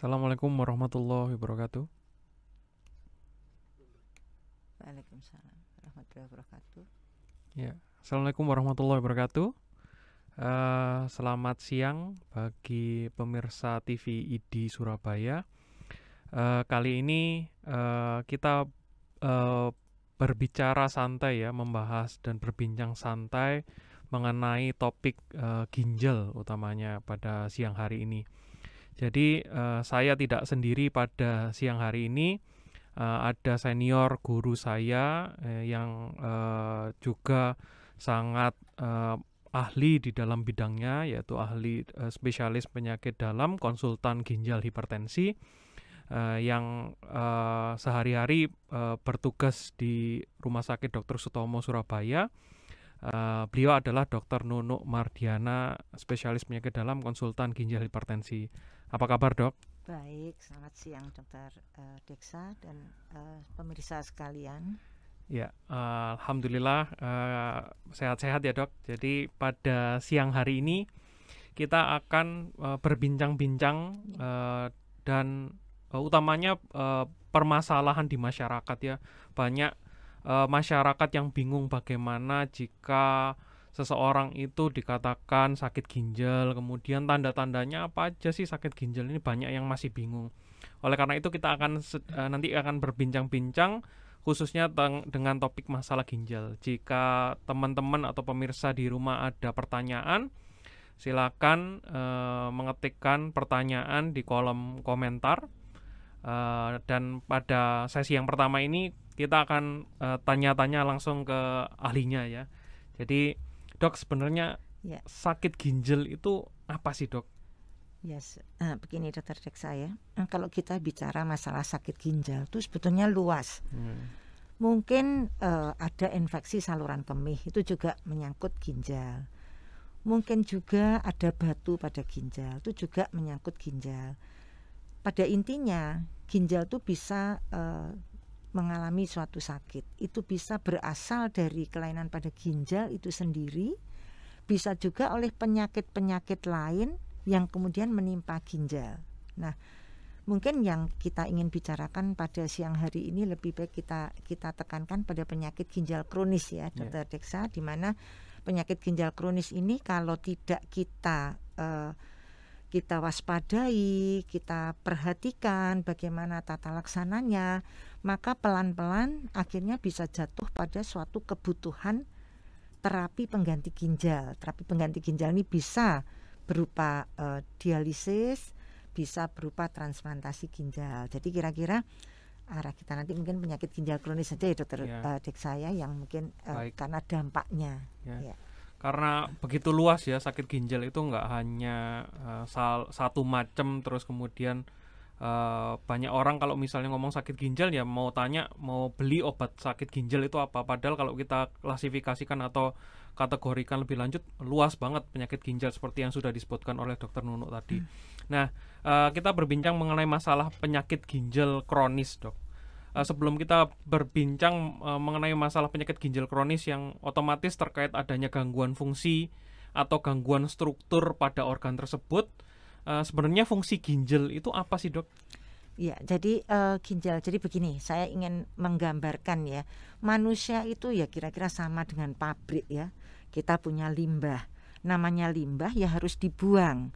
Assalamualaikum warahmatullahi wabarakatuh. Waalaikumsalam warahmatullahi wabarakatuh. Ya, assalamualaikum warahmatullahi wabarakatuh. Uh, selamat siang bagi pemirsa TV ID Surabaya. Uh, kali ini uh, kita uh, berbicara santai ya, membahas dan berbincang santai mengenai topik uh, ginjal utamanya pada siang hari ini. Jadi uh, saya tidak sendiri pada siang hari ini. Uh, ada senior guru saya eh, yang uh, juga sangat uh, ahli di dalam bidangnya, yaitu ahli uh, spesialis penyakit dalam, konsultan ginjal hipertensi. Uh, yang uh, sehari-hari uh, bertugas di Rumah Sakit Dr. Sutomo Surabaya. Uh, beliau adalah Dr. Nunuk Mardiana, spesialis penyakit dalam, konsultan ginjal hipertensi. Apa kabar dok? Baik, selamat siang dokter uh, eh, Deksa dan uh, pemirsa sekalian. Ya, uh, alhamdulillah eh, sehat-sehat uh, ya dok. Jadi pada siang hari ini kita akan uh, berbincang-bincang uh, dan uh, utamanya uh, permasalahan di masyarakat ya. Banyak uh, masyarakat yang bingung bagaimana jika seseorang itu dikatakan sakit ginjal, kemudian tanda-tandanya apa aja sih sakit ginjal ini banyak yang masih bingung. Oleh karena itu kita akan eh, nanti akan berbincang-bincang khususnya dengan topik masalah ginjal. Jika teman-teman atau pemirsa di rumah ada pertanyaan, silakan uh, mengetikkan pertanyaan di kolom komentar. Uh, dan pada sesi yang pertama ini kita akan tanya-tanya langsung ke ahlinya ya. Jadi Dok, sebenarnya ya. sakit ginjal itu apa sih, Dok? Yes, uh, begini dokter Dek saya. Eh, kalau kita bicara masalah sakit ginjal itu sebetulnya luas. Hmm. Mungkin uh, ada infeksi saluran kemih itu juga menyangkut ginjal. Mungkin juga ada batu pada ginjal itu juga menyangkut ginjal. Pada intinya ginjal itu bisa uh, mengalami suatu sakit. Itu bisa berasal dari kelainan pada ginjal itu sendiri, bisa juga oleh penyakit-penyakit lain yang kemudian menimpa ginjal. Nah, mungkin yang kita ingin bicarakan pada siang hari ini lebih baik kita kita tekankan pada penyakit ginjal kronis ya, ya. Dokter yeah. Deksa, di mana penyakit ginjal kronis ini kalau tidak kita uh, kita waspadai, kita perhatikan bagaimana tata laksananya, maka pelan-pelan akhirnya bisa jatuh pada suatu kebutuhan terapi pengganti ginjal. Terapi pengganti ginjal ini bisa berupa e, dialisis, bisa berupa transplantasi ginjal. Jadi kira-kira arah kita nanti mungkin penyakit ginjal kronis saja ya dokter uh, iya. eh, dek saya yang mungkin eh, karena dampaknya. yeah. Yeah. Karena begitu luas ya sakit ginjal itu nggak hanya uh, sal, satu macam terus kemudian uh, banyak orang kalau misalnya ngomong sakit ginjal ya mau tanya mau beli obat sakit ginjal itu apa padahal kalau kita klasifikasikan atau kategorikan lebih lanjut luas banget penyakit ginjal seperti yang sudah disebutkan oleh dokter Nuno tadi. Hmm. Nah uh, kita berbincang mengenai masalah penyakit ginjal kronis dok. Uh, sebelum kita berbincang uh, mengenai masalah penyakit ginjal kronis yang otomatis terkait adanya gangguan fungsi atau gangguan struktur pada organ tersebut, Eh, sebenarnya fungsi ginjal itu apa sih dok? Ya, jadi uh, ginjal. Jadi begini, saya ingin menggambarkan ya, manusia itu ya kira-kira sama dengan pabrik ya. Kita punya limbah. Namanya limbah ya harus dibuang.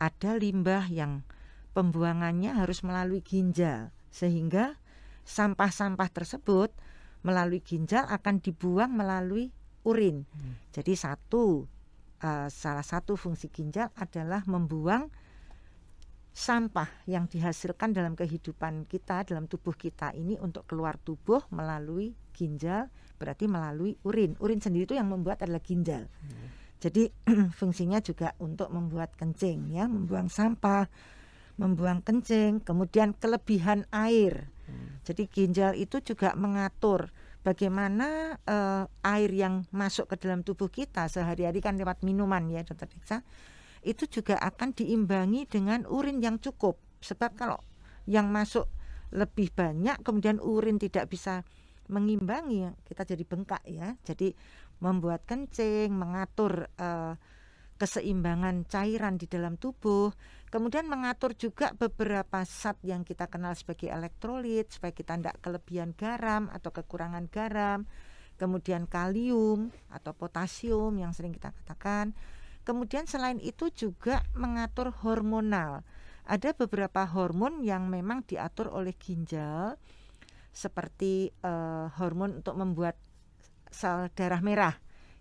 Ada limbah yang pembuangannya harus melalui ginjal sehingga sampah-sampah tersebut melalui ginjal akan dibuang melalui urin. Hmm. Jadi satu uh, salah satu fungsi ginjal adalah membuang sampah yang dihasilkan dalam kehidupan kita, dalam tubuh kita ini untuk keluar tubuh melalui ginjal, berarti melalui urin. Urin sendiri itu yang membuat adalah ginjal. Hmm. Jadi fungsinya juga untuk membuat kencing ya, membuang sampah, membuang kencing, kemudian kelebihan air. Hmm. Jadi ginjal itu juga mengatur bagaimana uh, air yang masuk ke dalam tubuh kita sehari-hari kan lewat minuman ya, Dokter Diksa itu juga akan diimbangi dengan urin yang cukup. Sebab kalau yang masuk lebih banyak kemudian urin tidak bisa mengimbangi kita jadi bengkak ya. Jadi membuat kencing, mengatur uh, keseimbangan cairan di dalam tubuh, kemudian mengatur juga beberapa zat yang kita kenal sebagai elektrolit supaya kita tidak kelebihan garam atau kekurangan garam, kemudian kalium atau potasium yang sering kita katakan Kemudian selain itu juga mengatur hormonal. Ada beberapa hormon yang memang diatur oleh ginjal seperti eh, hormon untuk membuat sel darah merah.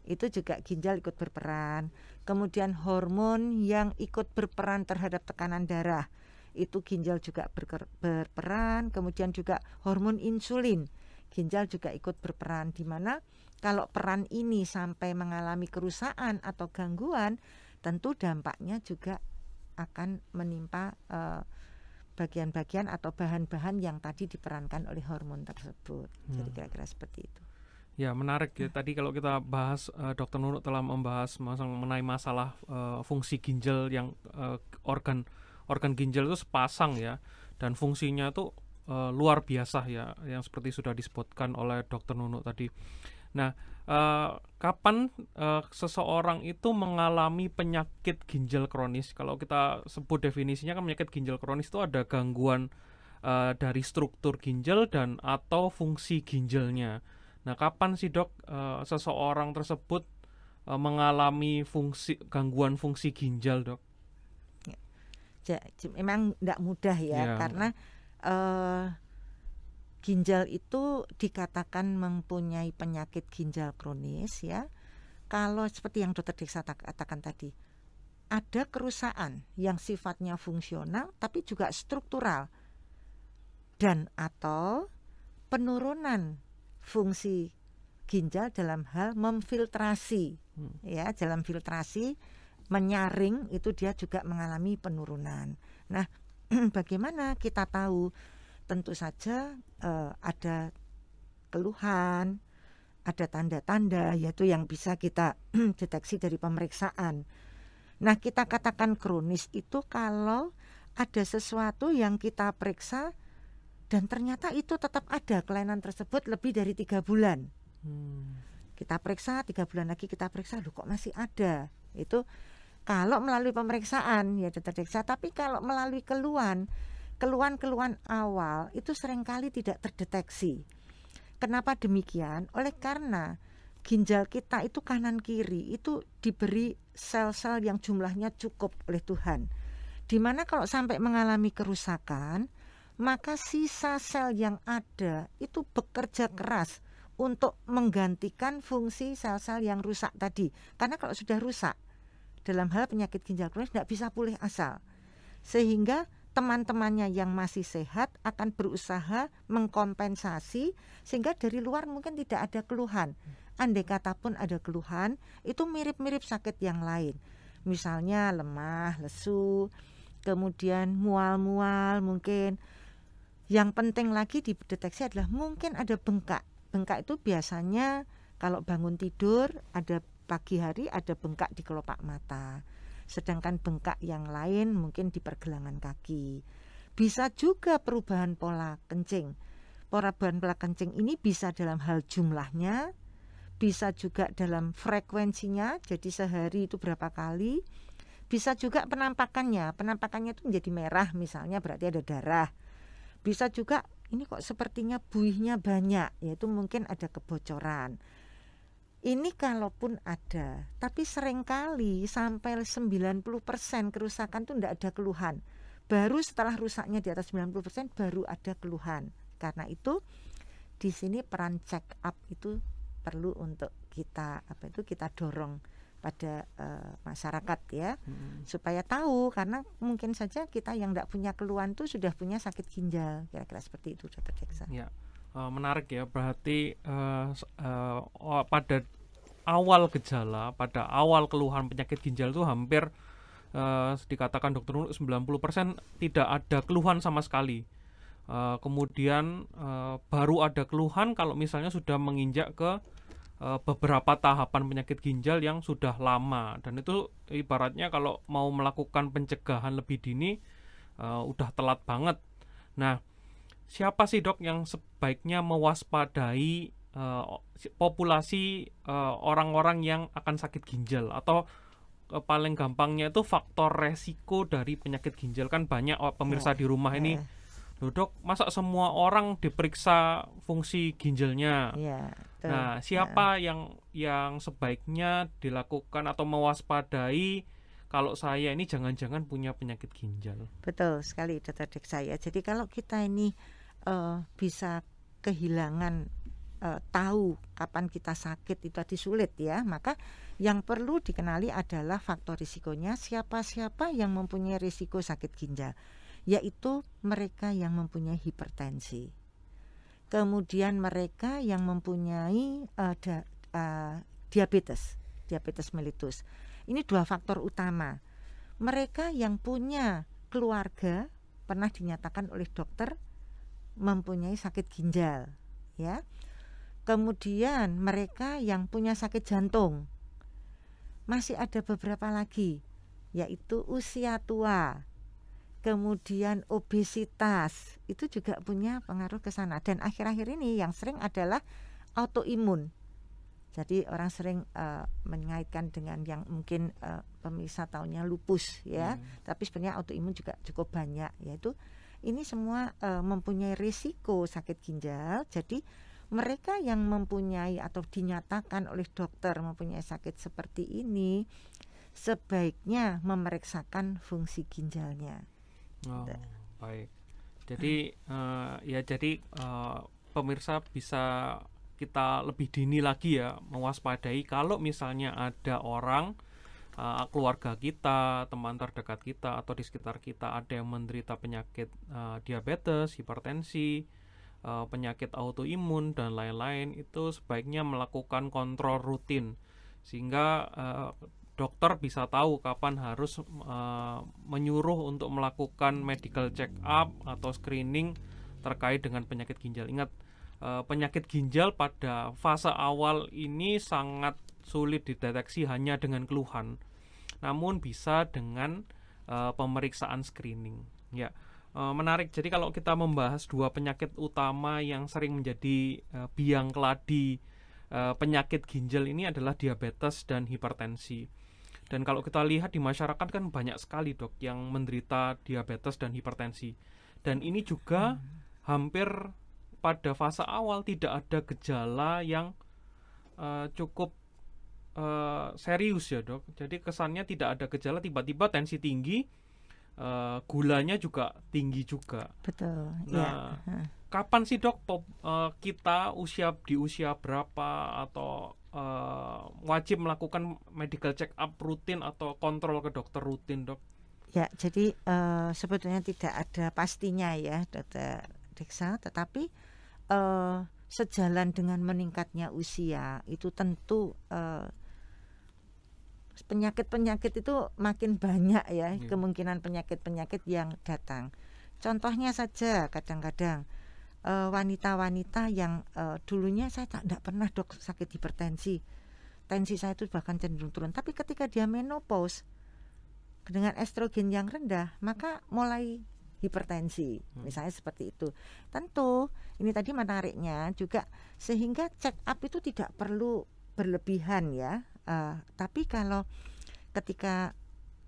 Itu juga ginjal ikut berperan. Kemudian hormon yang ikut berperan terhadap tekanan darah. Itu ginjal juga berperan, kemudian juga hormon insulin. Ginjal juga ikut berperan di mana kalau peran ini sampai mengalami kerusakan atau gangguan, tentu dampaknya juga akan menimpa eh, bagian-bagian eh, atau bahan-bahan yang tadi diperankan oleh hormon tersebut. Hmm. Jadi kira-kira seperti itu. Ya menarik ya. Nah. Tadi kalau kita bahas uh, Dokter Nurut telah membahas mengenai masalah uh, fungsi ginjal yang uh, organ organ ginjal itu sepasang ya dan fungsinya itu uh, luar biasa ya yang seperti sudah disebutkan oleh Dokter Nunuk tadi. Nah, uh, kapan uh, seseorang itu mengalami penyakit ginjal kronis? Kalau kita sebut definisinya kan penyakit ginjal kronis itu ada gangguan uh, dari struktur ginjal dan atau fungsi ginjalnya. Nah, kapan sih dok uh, seseorang tersebut mengalami fungsi gangguan fungsi ginjal dok? Ya, memang tidak mudah ya, ya. karena uh, ginjal itu dikatakan mempunyai penyakit ginjal kronis ya. Kalau seperti yang dokter Diksa katakan tadi, ada kerusakan yang sifatnya fungsional tapi juga struktural dan atau penurunan fungsi ginjal dalam hal memfiltrasi hmm. ya dalam filtrasi menyaring itu dia juga mengalami penurunan. Nah, bagaimana kita tahu tentu saja uh, ada keluhan, ada tanda-tanda yaitu yang bisa kita deteksi dari pemeriksaan. Nah, kita katakan kronis itu kalau ada sesuatu yang kita periksa dan ternyata itu tetap ada kelainan tersebut lebih dari tiga bulan. Hmm. Kita periksa tiga bulan lagi kita periksa, lu kok masih ada? Itu kalau melalui pemeriksaan ya terdeteksi. Tapi kalau melalui keluhan keluhan-keluhan awal itu seringkali tidak terdeteksi. Kenapa demikian? Oleh karena ginjal kita itu kanan kiri itu diberi sel-sel yang jumlahnya cukup oleh Tuhan. Dimana kalau sampai mengalami kerusakan, maka sisa sel yang ada itu bekerja keras untuk menggantikan fungsi sel-sel yang rusak tadi. Karena kalau sudah rusak, dalam hal penyakit ginjal kronis tidak bisa pulih asal. Sehingga teman-temannya yang masih sehat akan berusaha mengkompensasi sehingga dari luar mungkin tidak ada keluhan. Andai kata pun ada keluhan, itu mirip-mirip sakit yang lain. Misalnya lemah, lesu, kemudian mual-mual mungkin. Yang penting lagi dideteksi adalah mungkin ada bengkak. Bengkak itu biasanya kalau bangun tidur ada pagi hari ada bengkak di kelopak mata sedangkan bengkak yang lain mungkin di pergelangan kaki. Bisa juga perubahan pola kencing. Perubahan pola kencing ini bisa dalam hal jumlahnya, bisa juga dalam frekuensinya, jadi sehari itu berapa kali, bisa juga penampakannya. Penampakannya itu menjadi merah misalnya berarti ada darah. Bisa juga ini kok sepertinya buihnya banyak, yaitu mungkin ada kebocoran ini kalaupun ada, tapi seringkali sampai 90% kerusakan itu tidak ada keluhan. Baru setelah rusaknya di atas 90% baru ada keluhan. Karena itu di sini peran check up itu perlu untuk kita apa itu kita dorong pada uh, masyarakat ya hmm. supaya tahu karena mungkin saja kita yang tidak punya keluhan tuh sudah punya sakit ginjal kira-kira seperti itu dokter Deksa. Ya. Eh, menarik ya berarti uh, uh, pada awal gejala pada awal keluhan penyakit ginjal itu hampir uh, dikatakan dokter 90% tidak ada keluhan sama sekali uh, kemudian uh, baru ada keluhan kalau misalnya sudah menginjak ke beberapa tahapan penyakit ginjal yang sudah lama dan itu ibaratnya kalau mau melakukan pencegahan lebih dini uh, udah telat banget nah siapa sih dok yang sebaiknya mewaspadai uh, populasi eh, orang-orang uh, yang akan sakit ginjal atau uh, paling gampangnya itu faktor resiko dari penyakit ginjal kan banyak oh, pemirsa nah, di rumah ini nah. Loh dok, masa semua orang diperiksa fungsi ginjalnya? Ya, Nah, siapa ya. yang yang sebaiknya dilakukan atau mewaspadai kalau saya ini jangan-jangan punya penyakit ginjal? Betul sekali, dokter Dek saya. Jadi kalau kita ini uh, bisa kehilangan uh, tahu kapan kita sakit itu tadi sulit ya maka yang perlu dikenali adalah faktor risikonya siapa-siapa yang mempunyai risiko sakit ginjal yaitu mereka yang mempunyai hipertensi kemudian mereka yang mempunyai uh, da, uh, diabetes diabetes melitus ini dua faktor utama mereka yang punya keluarga pernah dinyatakan oleh dokter mempunyai sakit ginjal, ya. Kemudian mereka yang punya sakit jantung. Masih ada beberapa lagi, yaitu usia tua. Kemudian obesitas itu juga punya pengaruh ke sana dan akhir-akhir ini yang sering adalah autoimun. Jadi orang sering uh, mengaitkan dengan yang mungkin uh, pemirsa tahunya lupus ya, hmm. tapi sebenarnya autoimun juga cukup banyak yaitu ini semua uh, mempunyai risiko sakit ginjal. Jadi mereka yang mempunyai atau dinyatakan oleh dokter mempunyai sakit seperti ini sebaiknya memeriksakan fungsi ginjalnya. Oh, baik. Jadi uh, ya jadi uh, pemirsa bisa kita lebih dini lagi ya mewaspadai kalau misalnya ada orang uh, keluarga kita, teman terdekat kita atau di sekitar kita ada yang menderita penyakit uh, diabetes, hipertensi, uh, penyakit autoimun dan lain-lain itu sebaiknya melakukan kontrol rutin sehingga uh, dokter bisa tahu kapan harus uh, menyuruh untuk melakukan medical check up atau screening terkait dengan penyakit ginjal. Ingat uh, penyakit ginjal pada fase awal ini sangat sulit dideteksi hanya dengan keluhan, namun bisa dengan uh, pemeriksaan screening. Ya, uh, menarik. Jadi kalau kita membahas dua penyakit utama yang sering menjadi uh, biang keladi uh, penyakit ginjal ini adalah diabetes dan hipertensi. Dan kalau kita lihat di masyarakat kan banyak sekali dok yang menderita diabetes dan hipertensi. Dan ini juga hmm. hampir pada fase awal tidak ada gejala yang uh, cukup uh, serius ya dok. Jadi kesannya tidak ada gejala tiba-tiba tensi tinggi, uh, gulanya juga tinggi juga. Betul. Iya. Nah, ya. kapan sih dok pop, uh, kita usia di usia berapa atau uh, wajib melakukan medical check up rutin atau kontrol ke dokter rutin dok? Ya, jadi uh, sebetulnya tidak ada pastinya ya, dokter Diksa. Tetapi uh, sejalan dengan meningkatnya usia itu tentu uh, penyakit-penyakit itu makin banyak ya hmm. kemungkinan penyakit-penyakit yang datang. Contohnya saja kadang-kadang e, wanita-wanita yang uh, dulunya saya tak tidak pernah dok sakit hipertensi, tensi saya itu bahkan cenderung turun. Tapi ketika dia menopause dengan estrogen yang rendah, maka mulai hipertensi, hmm. misalnya seperti itu. Tentu ini tadi menariknya juga sehingga check up itu tidak perlu berlebihan ya Uh, tapi kalau ketika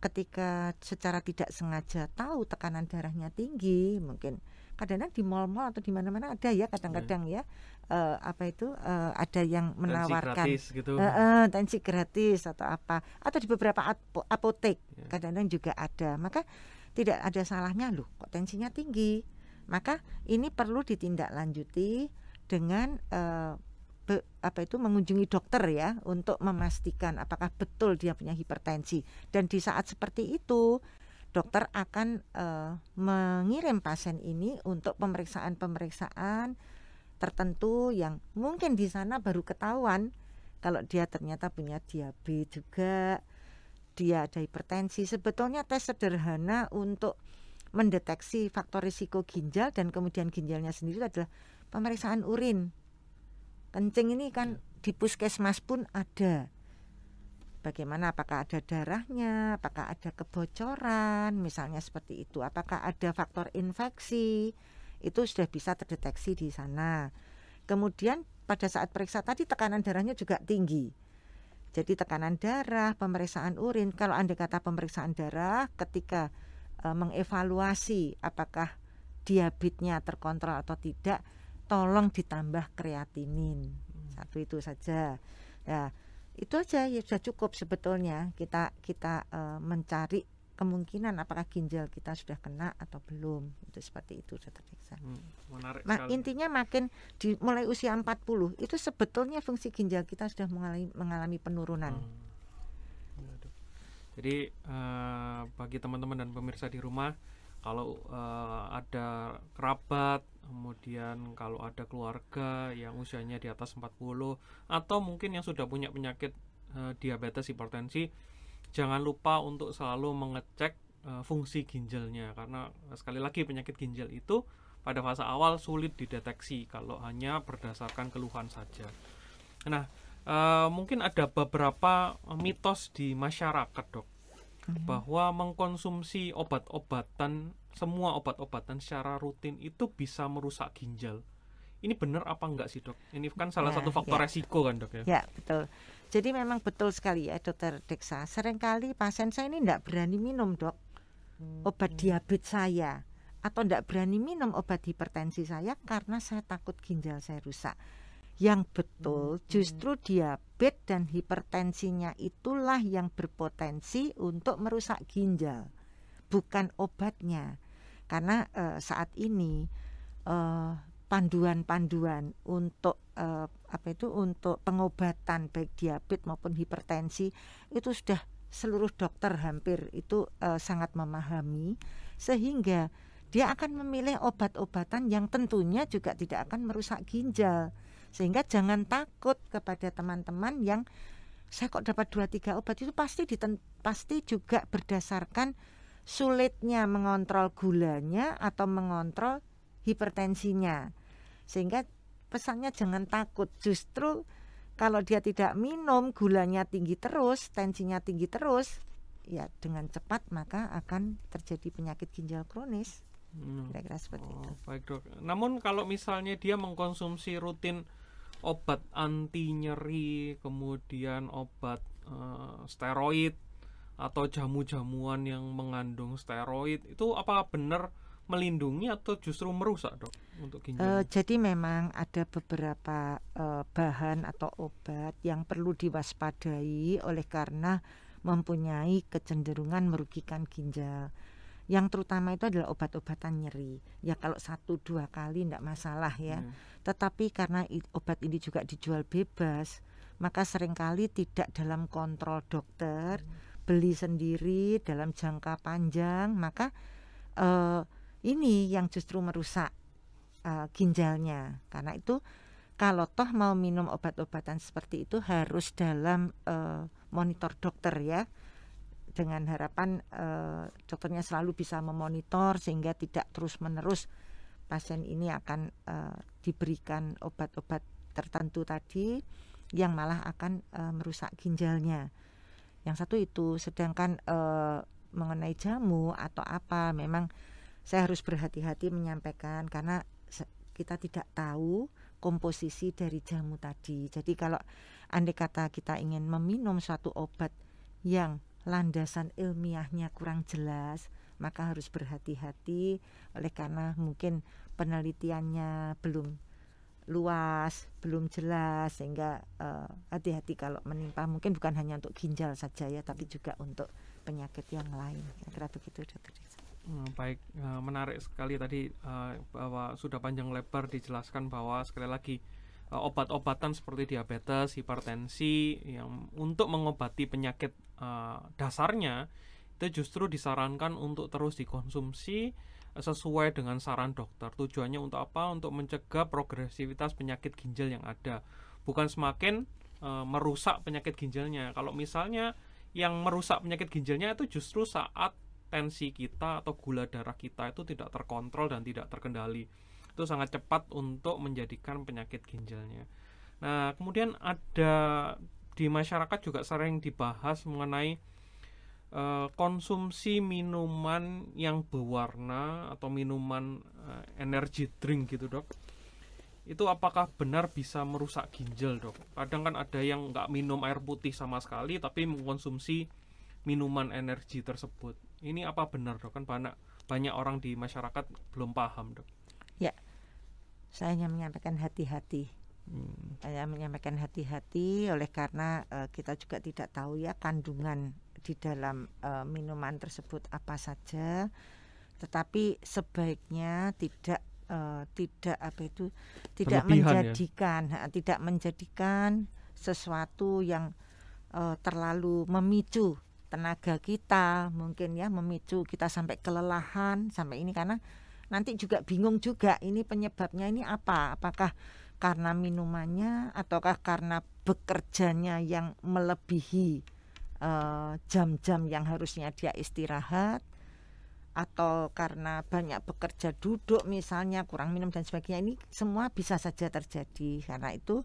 ketika secara tidak sengaja tahu tekanan darahnya tinggi mungkin kadang-kadang di mal-mal atau di mana-mana ada ya kadang-kadang iya. ya uh, apa itu uh, ada yang menawarkan tensi gratis, gitu. uh, uh, tensi gratis atau apa atau di beberapa apotek iya. kadang-kadang juga ada maka tidak ada salahnya loh kok tensinya tinggi maka ini perlu ditindaklanjuti dengan uh, be, apa itu mengunjungi dokter ya untuk memastikan apakah betul dia punya hipertensi dan di saat seperti itu dokter akan uh, mengirim pasien ini untuk pemeriksaan-pemeriksaan tertentu yang mungkin di sana baru ketahuan kalau dia ternyata punya diabetes juga dia ada hipertensi sebetulnya tes sederhana untuk mendeteksi faktor risiko ginjal dan kemudian ginjalnya sendiri adalah pemeriksaan urin kencing ini kan iya. di puskesmas pun ada bagaimana apakah ada darahnya apakah ada kebocoran misalnya seperti itu apakah ada faktor infeksi itu sudah bisa terdeteksi di sana kemudian pada saat periksa tadi tekanan darahnya juga tinggi jadi tekanan darah pemeriksaan urin kalau anda kata pemeriksaan darah ketika e, mengevaluasi apakah diabetesnya terkontrol atau tidak tolong ditambah kreatinin hmm. satu itu saja ya itu aja ya sudah cukup sebetulnya kita kita e, mencari kemungkinan apakah ginjal kita sudah kena atau belum itu seperti itu sudah teriksa. Hmm, intinya makin di mulai usia 40 itu sebetulnya fungsi ginjal kita sudah mengalami mengalami penurunan. Hmm. Jadi uh, bagi teman-teman dan pemirsa di rumah kalau uh, ada kerabat kemudian kalau ada keluarga yang usianya di atas 40 atau mungkin yang sudah punya penyakit uh, diabetes hipertensi jangan lupa untuk selalu mengecek uh, fungsi ginjalnya karena sekali lagi penyakit ginjal itu pada fase awal sulit dideteksi kalau hanya berdasarkan keluhan saja. Nah, uh, mungkin ada beberapa mitos di masyarakat, Dok hmm. bahwa mengkonsumsi obat-obatan semua obat-obatan secara rutin itu bisa merusak ginjal. Ini benar apa enggak sih dok? Ini kan salah nah, satu faktor ya. resiko kan dok ya? Ya betul. Jadi memang betul sekali ya dokter Deksa. Seringkali pasien saya ini tidak berani minum dok hmm. obat diabetes saya atau tidak berani minum obat hipertensi saya karena saya takut ginjal saya rusak yang betul hmm. justru diabetes dan hipertensinya itulah yang berpotensi untuk merusak ginjal bukan obatnya karena uh, saat ini panduan eh, panduan-panduan untuk eh, apa itu untuk pengobatan baik diabetes maupun hipertensi itu sudah seluruh dokter hampir itu uh, sangat memahami sehingga dia akan memilih obat-obatan yang tentunya juga tidak akan merusak ginjal. Sehingga jangan takut kepada teman-teman yang saya kok dapat dua tiga obat itu pasti diten, pasti juga berdasarkan sulitnya mengontrol gulanya atau mengontrol hipertensinya. Sehingga pesannya jangan takut, justru kalau dia tidak minum gulanya tinggi terus, tensinya tinggi terus, ya dengan cepat maka akan terjadi penyakit ginjal kronis. Hmm. Kira-kira seperti oh, itu. Baik dok. Namun kalau misalnya dia mengkonsumsi rutin obat anti nyeri, kemudian obat uh, steroid atau jamu-jamuan yang mengandung steroid itu apa benar melindungi atau justru merusak dok untuk ginjal? Uh, jadi memang ada beberapa uh, bahan atau obat yang perlu diwaspadai oleh karena mempunyai kecenderungan merugikan ginjal yang terutama itu adalah obat-obatan nyeri. Ya kalau satu dua kali tidak masalah ya. Hmm. Tetapi karena obat ini juga dijual bebas, maka seringkali tidak dalam kontrol dokter, hmm. beli sendiri dalam jangka panjang, maka uh, ini yang justru merusak uh, ginjalnya. Karena itu kalau toh mau minum obat-obatan seperti itu harus dalam uh, monitor dokter ya. Dengan harapan uh, dokternya selalu bisa memonitor sehingga tidak terus-menerus pasien ini akan uh, diberikan obat-obat tertentu tadi yang malah akan uh, merusak ginjalnya. Yang satu itu, sedangkan uh, mengenai jamu atau apa, memang saya harus berhati-hati menyampaikan karena kita tidak tahu komposisi dari jamu tadi. Jadi kalau andai kata kita ingin meminum suatu obat yang landasan ilmiahnya kurang jelas, maka harus berhati-hati oleh karena mungkin penelitiannya belum luas, belum jelas sehingga eh, hati-hati uh, kalau menimpa mungkin bukan hanya untuk ginjal saja ya tapi juga untuk penyakit yang lain. Kira-kira begitu Dokter hmm, baik, eh, menarik sekali tadi eh, bahwa sudah panjang lebar dijelaskan bahwa sekali lagi obat-obatan seperti diabetes, hipertensi yang untuk mengobati penyakit dasarnya itu justru disarankan untuk terus dikonsumsi eh, sesuai dengan saran dokter. Tujuannya untuk apa? Untuk mencegah progresivitas penyakit ginjal yang ada, bukan semakin e, merusak penyakit ginjalnya. Kalau misalnya yang merusak penyakit ginjalnya itu justru saat tensi kita atau gula darah kita itu tidak terkontrol dan tidak terkendali. Itu sangat cepat untuk menjadikan penyakit ginjalnya. Nah, kemudian ada di masyarakat juga sering dibahas mengenai Eh, konsumsi minuman yang berwarna atau minuman uh, energy drink gitu dok itu apakah benar bisa merusak ginjal dok? Kadang kan ada yang nggak minum air putih sama sekali tapi mengkonsumsi minuman energi tersebut. Ini apa benar dok? Kan banyak banyak orang di masyarakat belum paham dok. Ya, saya hanya menyampaikan hati-hati. Hmm. Saya menyampaikan hati-hati oleh karena uh, kita juga tidak tahu ya kandungan di dalam uh, minuman tersebut apa saja tetapi sebaiknya tidak uh, tidak apa itu tidak ya? menjadikan ya? tidak menjadikan sesuatu yang uh, terlalu memicu tenaga kita mungkin ya memicu kita sampai kelelahan sampai ini karena nanti juga bingung juga ini penyebabnya ini apa apakah karena minumannya ataukah karena bekerjanya yang melebihi Eh, jam-jam uh, yang harusnya dia istirahat atau karena banyak bekerja duduk misalnya kurang minum dan sebagainya ini semua bisa saja terjadi karena itu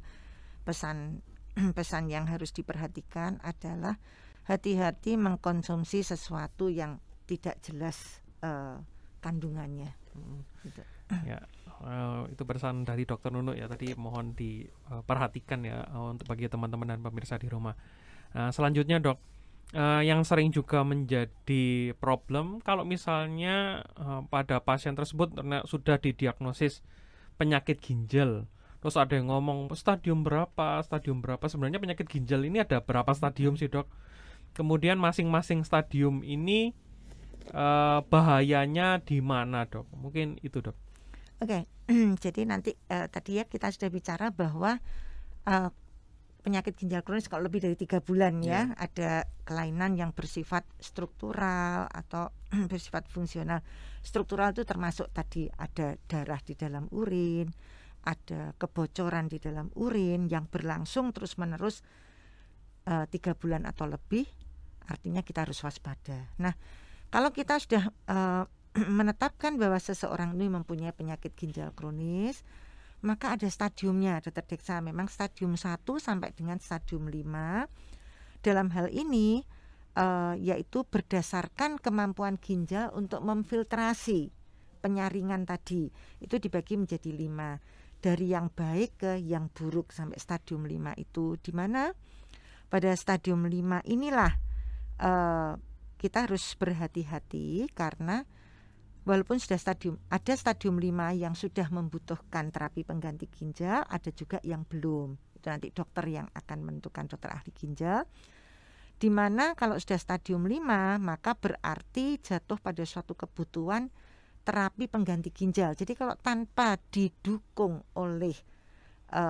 pesan pesan yang harus diperhatikan adalah hati-hati mengkonsumsi sesuatu yang tidak jelas uh, kandungannya. Hmm. Gitu. Ya, uh, itu pesan dari Dokter Nunu ya tadi mohon diperhatikan ya untuk bagi teman-teman dan pemirsa di rumah. Eh, selanjutnya dok, uh, yang sering juga menjadi problem kalau misalnya uh, pada pasien tersebut sudah didiagnosis penyakit ginjal, terus ada yang ngomong stadium berapa, stadium berapa. Sebenarnya penyakit ginjal ini ada berapa stadium sih dok? Kemudian masing-masing stadium ini uh, bahayanya di mana dok? Mungkin itu dok. Oke, okay. jadi nanti uh, tadi ya kita sudah bicara bahwa uh, penyakit ginjal kronis kalau lebih dari tiga bulan yeah. ya iya. ada kelainan yang bersifat struktural atau bersifat fungsional struktural itu termasuk tadi ada darah di dalam urin ada kebocoran di dalam urin yang berlangsung terus menerus eh, tiga uh, bulan atau lebih artinya kita harus waspada nah kalau kita sudah uh, menetapkan bahwa seseorang ini mempunyai penyakit ginjal kronis maka ada stadiumnya dokter Deksa memang stadium 1 sampai dengan stadium 5 dalam hal ini uh, yaitu berdasarkan kemampuan ginjal untuk memfiltrasi penyaringan tadi itu dibagi menjadi 5 dari yang baik ke yang buruk sampai stadium 5 itu di mana pada stadium 5 inilah uh, kita harus berhati-hati karena walaupun sudah stadium ada stadium 5 yang sudah membutuhkan terapi pengganti ginjal, ada juga yang belum. Itu nanti dokter yang akan menentukan dokter ahli ginjal. Di mana kalau sudah stadium 5, maka berarti jatuh pada suatu kebutuhan terapi pengganti ginjal. Jadi kalau tanpa didukung oleh e,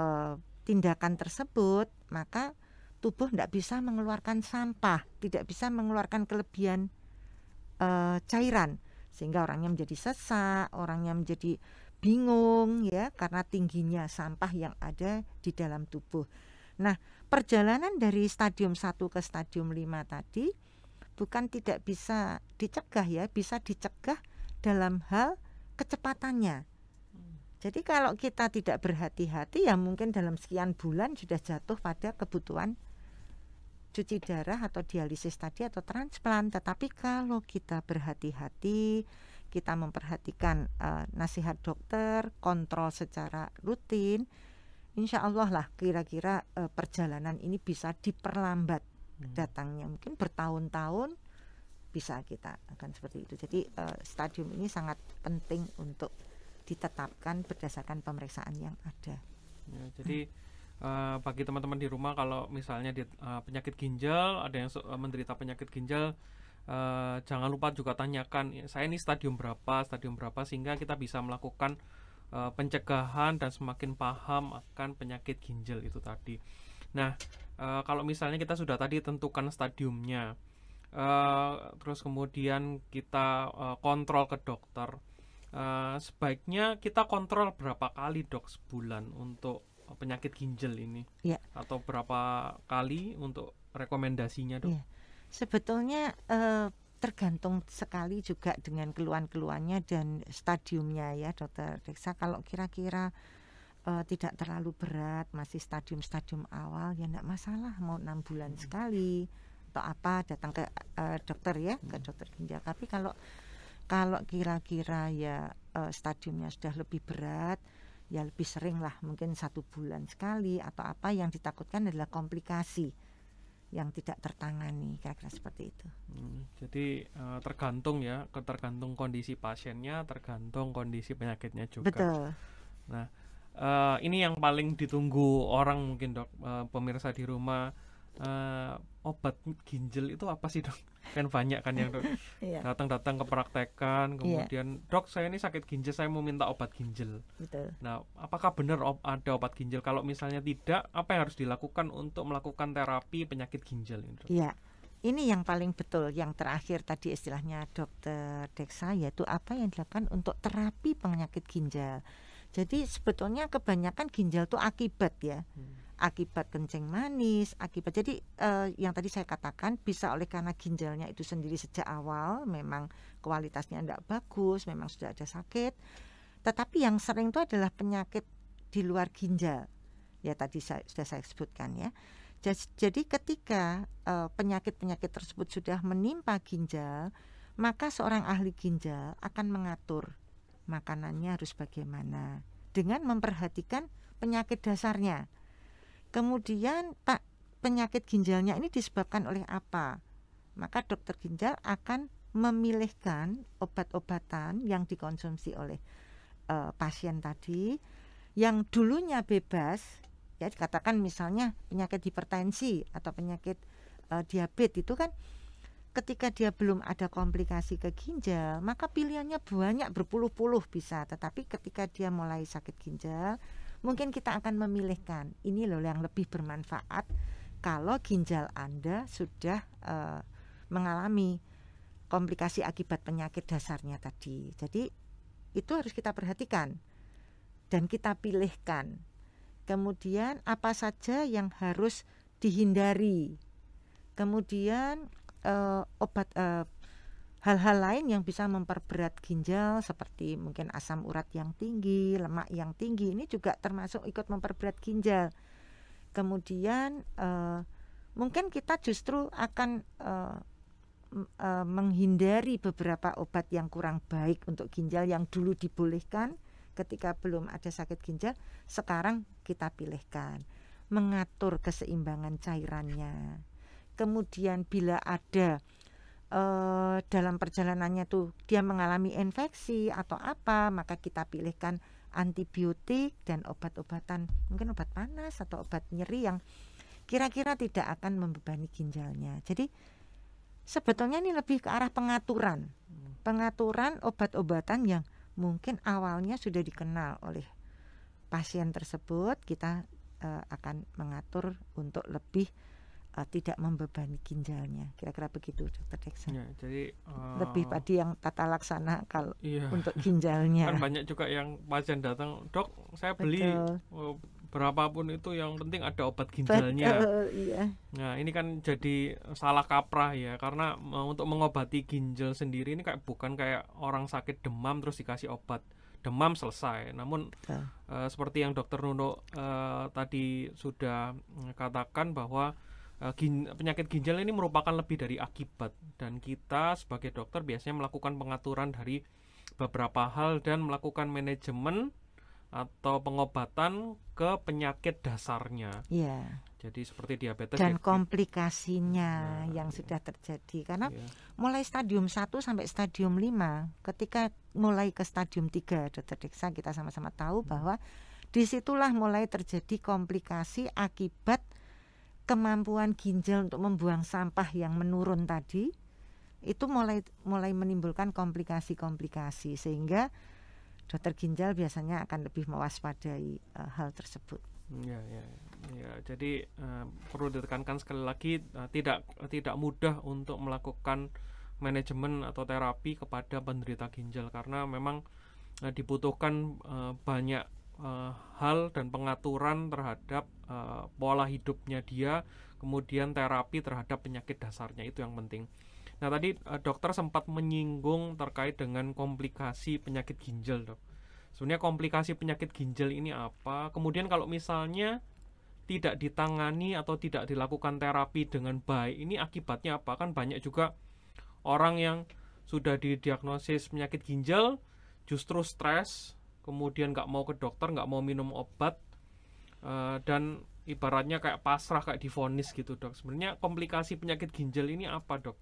tindakan tersebut, maka tubuh tidak bisa mengeluarkan sampah, tidak bisa mengeluarkan kelebihan e, cairan sehingga orangnya menjadi sesak, orangnya menjadi bingung ya karena tingginya sampah yang ada di dalam tubuh. Nah, perjalanan dari stadium 1 ke stadium 5 tadi bukan tidak bisa dicegah ya, bisa dicegah dalam hal kecepatannya. Jadi kalau kita tidak berhati-hati ya mungkin dalam sekian bulan sudah jatuh pada kebutuhan cuci darah atau dialisis tadi atau transplant tetapi kalau kita berhati-hati kita memperhatikan uh, nasihat dokter kontrol secara rutin insya Allah lah kira-kira uh, perjalanan ini bisa diperlambat hmm. datangnya mungkin bertahun-tahun bisa kita akan seperti itu jadi uh, stadium ini sangat penting untuk ditetapkan berdasarkan pemeriksaan yang ada ya, jadi hmm uh, bagi teman-teman di rumah kalau misalnya di, uh, penyakit ginjal ada yang uh, menderita penyakit ginjal uh, jangan lupa juga tanyakan ya, saya ini stadium berapa stadium berapa sehingga kita bisa melakukan uh, pencegahan dan semakin paham akan penyakit ginjal itu tadi nah uh, kalau misalnya kita sudah tadi tentukan stadiumnya uh, terus kemudian kita uh, kontrol ke dokter Uh, sebaiknya kita kontrol berapa kali dok sebulan untuk penyakit ginjal ini ya. atau berapa kali untuk rekomendasinya dok? Ya. Sebetulnya eh, tergantung sekali juga dengan keluhan-keluhannya dan stadiumnya ya dokter Reksa. Kalau kira-kira eh, tidak terlalu berat masih stadium-stadium awal ya tidak masalah mau enam bulan hmm. sekali atau apa datang ke eh, dokter ya hmm. ke dokter ginjal. Tapi kalau kalau kira-kira ya eh, stadiumnya sudah lebih berat ya lebih sering lah mungkin satu bulan sekali atau apa yang ditakutkan adalah komplikasi yang tidak tertangani kira-kira seperti itu. Hmm, jadi uh, tergantung ya, tergantung kondisi pasiennya, tergantung kondisi penyakitnya juga. Betul. Nah, uh, ini yang paling ditunggu orang mungkin dok, uh, pemirsa di rumah uh, obat ginjal itu apa sih dok? Kan banyak kan yang iya. datang-datang ke praktekan, iya. kemudian yeah. dok saya ini sakit ginjal, saya mau minta obat ginjal. Nah, apakah benar op ada obat ginjal? Kalau misalnya tidak, apa yang harus dilakukan untuk melakukan terapi penyakit ginjal ini? Iya. Yeah. Ini yang paling betul, yang terakhir tadi istilahnya dokter Deksa yaitu apa yang dilakukan untuk terapi penyakit ginjal. Jadi sebetulnya kebanyakan ginjal itu akibat ya. Hmm akibat kencing manis, akibat jadi uh, yang tadi saya katakan bisa oleh karena ginjalnya itu sendiri sejak awal memang kualitasnya tidak bagus, memang sudah ada sakit. Tetapi yang sering itu adalah penyakit di luar ginjal. Ya tadi saya, sudah saya sebutkan ya. Jadi ketika eh, penyakit-penyakit uh, tersebut sudah menimpa ginjal, maka seorang ahli ginjal akan mengatur makanannya harus bagaimana dengan memperhatikan penyakit dasarnya Kemudian Pak penyakit ginjalnya ini disebabkan oleh apa? Maka dokter ginjal akan memilihkan obat-obatan yang dikonsumsi oleh uh, pasien tadi yang dulunya bebas ya dikatakan misalnya penyakit hipertensi atau penyakit uh, diabetes itu kan ketika dia belum ada komplikasi ke ginjal maka pilihannya banyak berpuluh-puluh bisa tetapi ketika dia mulai sakit ginjal mungkin kita akan memilihkan ini loh yang lebih bermanfaat kalau ginjal Anda sudah uh, mengalami komplikasi akibat penyakit dasarnya tadi. Jadi itu harus kita perhatikan dan kita pilihkan. Kemudian apa saja yang harus dihindari. Kemudian uh, obat uh, hal-hal lain yang bisa memperberat ginjal seperti mungkin asam urat yang tinggi, lemak yang tinggi ini juga termasuk ikut memperberat ginjal. Kemudian uh, mungkin kita justru akan uh, uh, menghindari beberapa obat yang kurang baik untuk ginjal yang dulu dibolehkan ketika belum ada sakit ginjal, sekarang kita pilihkan mengatur keseimbangan cairannya. Kemudian bila ada Eh, dalam perjalanannya tuh dia mengalami infeksi atau apa, maka kita pilihkan antibiotik dan obat-obatan, mungkin obat panas atau obat nyeri yang kira-kira tidak akan membebani ginjalnya. Jadi sebetulnya ini lebih ke arah pengaturan. Pengaturan obat-obatan yang mungkin awalnya sudah dikenal oleh pasien tersebut, kita uh, akan mengatur untuk lebih uh, tidak membebani ginjalnya kira-kira begitu dokter Deksa ya, jadi uh, lebih padi yang tata laksana kalau iya. untuk ginjalnya kan banyak juga yang pasien datang dok saya beli oh, berapapun itu yang penting ada obat ginjalnya Betul, iya. nah ini kan jadi salah kaprah ya karena untuk mengobati ginjal sendiri ini kayak bukan kayak orang sakit demam terus dikasih obat demam selesai. Namun uh, seperti yang Dokter Nuno uh, tadi sudah mm, katakan bahwa Eh, gin penyakit ginjal ini merupakan lebih dari akibat dan kita sebagai dokter biasanya melakukan pengaturan dari beberapa hal dan melakukan manajemen atau pengobatan ke penyakit dasarnya. Iya. Jadi seperti diabetes dan ya, komplikasinya nah, yang iya. sudah terjadi karena iya. mulai stadium 1 sampai stadium 5 ketika mulai ke stadium 3 dokter Diksa kita sama-sama tahu hmm. bahwa disitulah mulai terjadi komplikasi akibat kemampuan ginjal untuk membuang sampah yang menurun tadi itu mulai mulai menimbulkan komplikasi-komplikasi sehingga dokter ginjal biasanya akan lebih mewaspadai uh, hal tersebut. Ya, ya, ya. Jadi uh, perlu ditekankan sekali lagi uh, tidak tidak mudah untuk melakukan manajemen atau terapi kepada penderita ginjal karena memang uh, dibutuhkan uh, banyak uh, hal dan pengaturan terhadap uh, pola hidupnya dia, kemudian terapi terhadap penyakit dasarnya itu yang penting. Nah tadi uh, dokter sempat menyinggung terkait dengan komplikasi penyakit ginjal dok. Sebenarnya komplikasi penyakit ginjal ini apa? Kemudian kalau misalnya tidak ditangani atau tidak dilakukan terapi dengan baik ini akibatnya apa kan banyak juga orang yang sudah didiagnosis penyakit ginjal justru stres kemudian nggak mau ke dokter nggak mau minum obat eh, dan ibaratnya kayak pasrah kayak difonis gitu dok sebenarnya komplikasi penyakit ginjal ini apa dok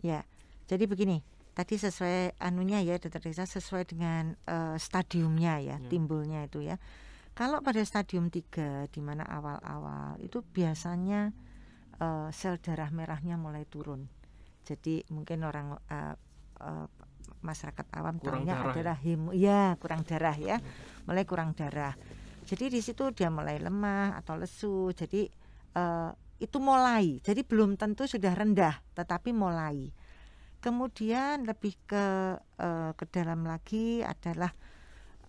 ya jadi begini tadi sesuai anunya ya dokter Reza sesuai dengan uh, stadiumnya ya, ya timbulnya itu ya kalau pada stadium 3 di mana awal-awal itu biasanya uh, sel darah merahnya mulai turun jadi mungkin orang uh, masyarakat awam kurang adalah him ya iya, kurang darah ya mulai kurang darah jadi di situ dia mulai lemah atau lesu jadi uh, itu mulai jadi belum tentu sudah rendah tetapi mulai kemudian lebih ke uh, ke dalam lagi adalah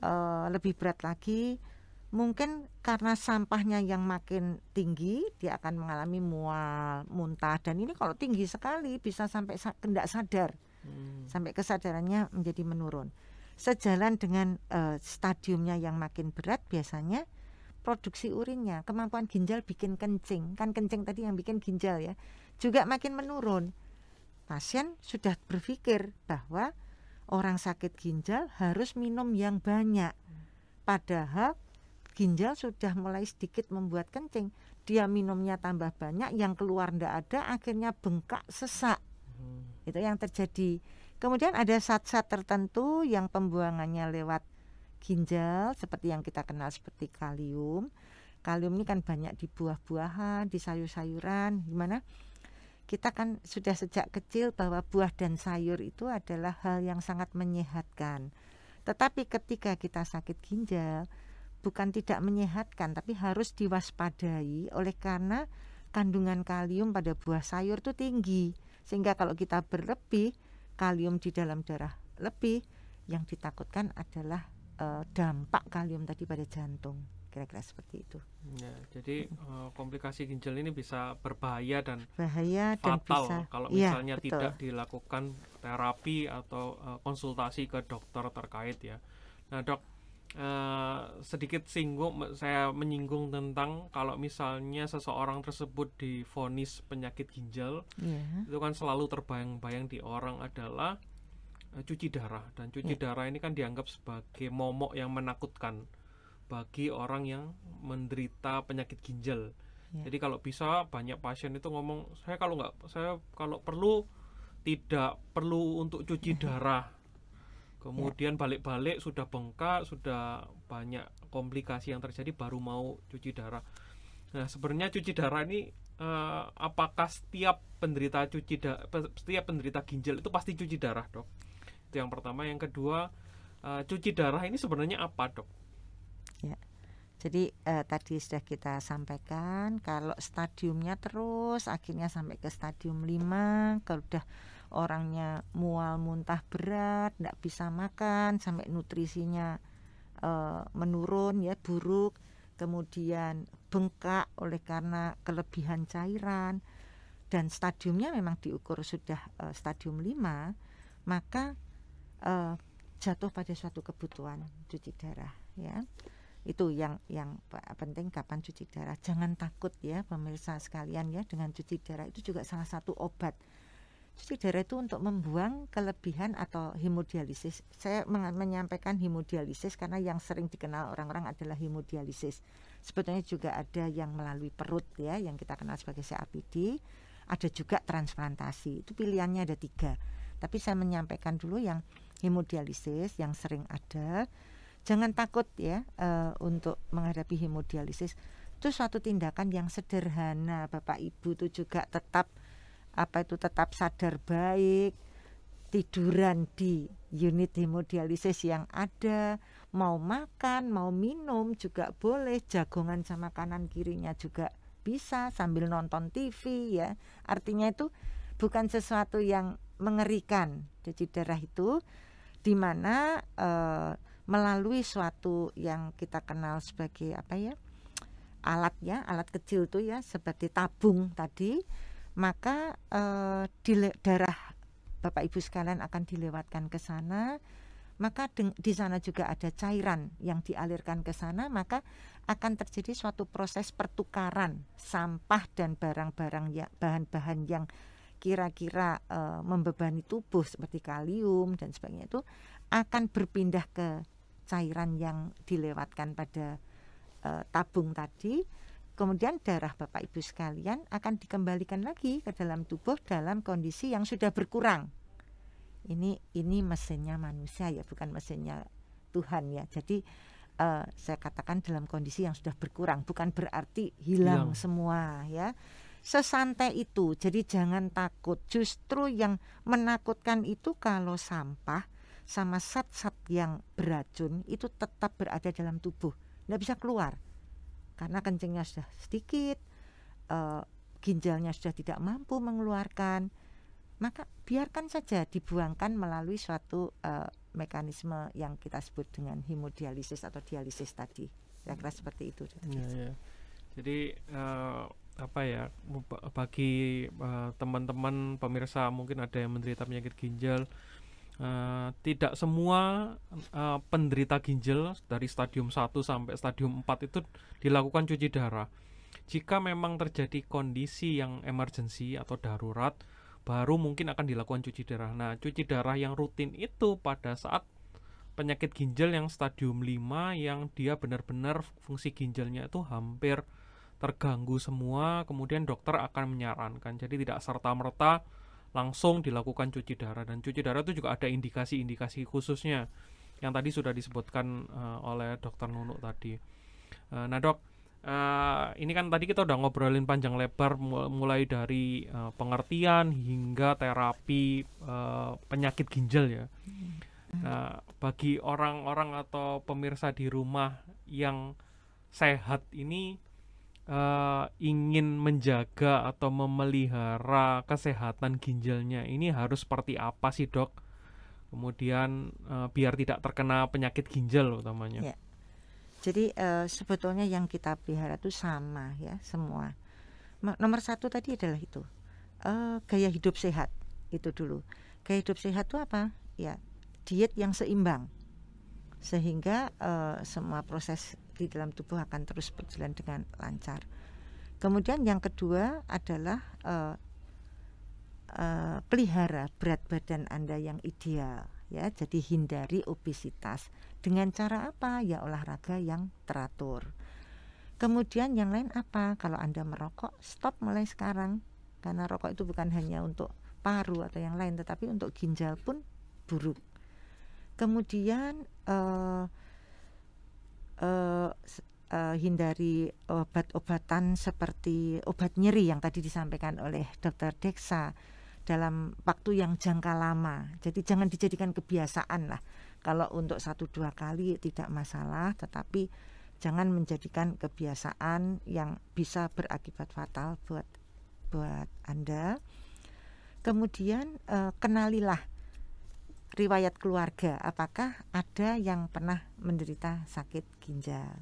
uh, lebih berat lagi mungkin karena sampahnya yang makin tinggi dia akan mengalami mual muntah dan ini kalau tinggi sekali bisa sampai tidak sadar hmm. sampai kesadarannya menjadi menurun. Sejalan dengan uh, stadiumnya yang makin berat biasanya produksi urinnya, kemampuan ginjal bikin kencing, kan kencing tadi yang bikin ginjal ya, juga makin menurun. Pasien sudah berpikir bahwa orang sakit ginjal harus minum yang banyak. Padahal ginjal sudah mulai sedikit membuat kencing, dia minumnya tambah banyak, yang keluar ndak ada, akhirnya bengkak, sesak hmm. itu yang terjadi kemudian ada zat tertentu yang pembuangannya lewat ginjal seperti yang kita kenal seperti kalium kalium ini kan banyak di buah-buahan di sayur-sayuran gimana kita kan sudah sejak kecil bahwa buah dan sayur itu adalah hal yang sangat menyehatkan. Tetapi ketika kita sakit ginjal, bukan tidak menyehatkan, tapi harus diwaspadai oleh karena kandungan kalium pada buah sayur itu tinggi. Sehingga kalau kita berlebih kalium di dalam darah lebih, yang ditakutkan adalah uh, dampak kalium tadi pada jantung. Kira-kira seperti itu. Ya, jadi uh, komplikasi ginjal ini bisa berbahaya dan bahaya fatal bisa, kalau iya, misalnya ya, tidak dilakukan terapi atau uh, konsultasi ke dokter terkait ya. Nah, dok Uh, sedikit singgung saya menyinggung tentang kalau misalnya seseorang tersebut difonis penyakit ginjal yeah. itu kan selalu terbayang-bayang di orang adalah uh, cuci darah dan cuci yeah. darah ini kan dianggap sebagai momok yang menakutkan bagi orang yang menderita penyakit ginjal. Yeah. Jadi kalau bisa banyak pasien itu ngomong saya kalau nggak saya kalau perlu tidak perlu untuk cuci iya. darah kemudian ya. balik-balik sudah bengkak sudah banyak komplikasi yang terjadi baru mau cuci darah nah sebenarnya cuci darah ini uh, apakah setiap penderita cuci da setiap penderita ginjal itu pasti cuci darah dok itu yang pertama yang kedua uh, cuci darah ini sebenarnya apa dok ya jadi uh, tadi sudah kita sampaikan kalau stadiumnya terus akhirnya sampai ke stadium 5 kalau sudah orangnya mual muntah berat tidak bisa makan sampai nutrisinya e, menurun ya buruk kemudian bengkak oleh karena kelebihan cairan dan stadiumnya memang diukur sudah e, stadium 5 maka e, jatuh pada suatu kebutuhan cuci darah ya itu yang yang penting kapan cuci darah jangan takut ya pemirsa sekalian ya dengan cuci darah itu juga salah satu obat darah itu untuk membuang kelebihan atau hemodialisis. Saya menyampaikan hemodialisis karena yang sering dikenal orang-orang adalah hemodialisis. Sebetulnya juga ada yang melalui perut ya, yang kita kenal sebagai CAPD. Ada juga transplantasi. Itu pilihannya ada tiga. Tapi saya menyampaikan dulu yang hemodialisis yang sering ada. Jangan takut ya uh, untuk menghadapi hemodialisis. Itu suatu tindakan yang sederhana, Bapak Ibu itu juga tetap apa itu tetap sadar baik tiduran di unit hemodialisis yang ada mau makan mau minum juga boleh jagongan sama kanan kirinya juga bisa sambil nonton TV ya artinya itu bukan sesuatu yang mengerikan jadi darah itu dimana e, eh, melalui suatu yang kita kenal sebagai apa ya alat ya, alat kecil tuh ya seperti tabung tadi maka eh, darah Bapak Ibu sekalian akan dilewatkan ke sana maka di sana juga ada cairan yang dialirkan ke sana maka akan terjadi suatu proses pertukaran sampah dan barang-barang ya bahan-bahan yang kira-kira e, membebani tubuh seperti kalium dan sebagainya itu akan berpindah ke cairan yang dilewatkan pada e, tabung tadi Kemudian darah Bapak Ibu sekalian akan dikembalikan lagi ke dalam tubuh dalam kondisi yang sudah berkurang. Ini ini mesinnya manusia ya, bukan mesinnya Tuhan ya. Jadi uh, saya katakan dalam kondisi yang sudah berkurang, bukan berarti hilang, hilang. semua ya. Sesantai itu. Jadi jangan takut. Justru yang menakutkan itu kalau sampah sama sat-sat yang beracun itu tetap berada dalam tubuh, tidak bisa keluar karena kencingnya sudah sedikit uh, ginjalnya sudah tidak mampu mengeluarkan maka biarkan saja dibuangkan melalui suatu uh, mekanisme yang kita sebut dengan hemodialisis atau dialisis tadi ya kira seperti itu ya, ya. jadi uh, apa ya bagi teman teman-teman pemirsa mungkin ada yang menderita penyakit ginjal Uh, tidak semua uh, penderita ginjal dari stadium 1 sampai stadium 4 itu dilakukan cuci darah. Jika memang terjadi kondisi yang emergensi atau darurat, baru mungkin akan dilakukan cuci darah. Nah, cuci darah yang rutin itu pada saat penyakit ginjal yang stadium 5 yang dia benar-benar fungsi ginjalnya itu hampir terganggu semua, kemudian dokter akan menyarankan. Jadi tidak serta-merta langsung dilakukan cuci darah dan cuci darah itu juga ada indikasi-indikasi khususnya yang tadi sudah disebutkan uh, oleh dokter Nunu tadi. Uh, nah dok, uh, ini kan tadi kita udah ngobrolin panjang lebar mulai dari uh, pengertian hingga terapi uh, penyakit ginjal ya. Hmm. Nah bagi orang-orang atau pemirsa di rumah yang sehat ini uh, ingin menjaga atau memelihara kesehatan ginjalnya ini harus seperti apa sih dok? Kemudian uh, biar tidak terkena penyakit ginjal utamanya. Ya. Jadi uh, sebetulnya yang kita pelihara itu sama ya semua. Nomor satu tadi adalah itu uh, gaya hidup sehat itu dulu. Gaya hidup sehat itu apa? Ya diet yang seimbang sehingga uh, semua proses di dalam tubuh akan terus berjalan dengan lancar. Kemudian yang kedua adalah uh, uh, pelihara berat badan Anda yang ideal ya. Jadi hindari obesitas dengan cara apa? Ya olahraga yang teratur. Kemudian yang lain apa? Kalau Anda merokok, stop mulai sekarang karena rokok itu bukan hanya untuk paru atau yang lain tetapi untuk ginjal pun buruk. Kemudian uh, uh, uh, hindari obat-obatan seperti obat nyeri yang tadi disampaikan oleh dokter Deksa dalam waktu yang jangka lama. Jadi jangan dijadikan kebiasaan lah. Kalau untuk satu dua kali tidak masalah, tetapi jangan menjadikan kebiasaan yang bisa berakibat fatal buat buat anda. Kemudian uh, kenalilah riwayat keluarga, apakah ada yang pernah menderita sakit ginjal.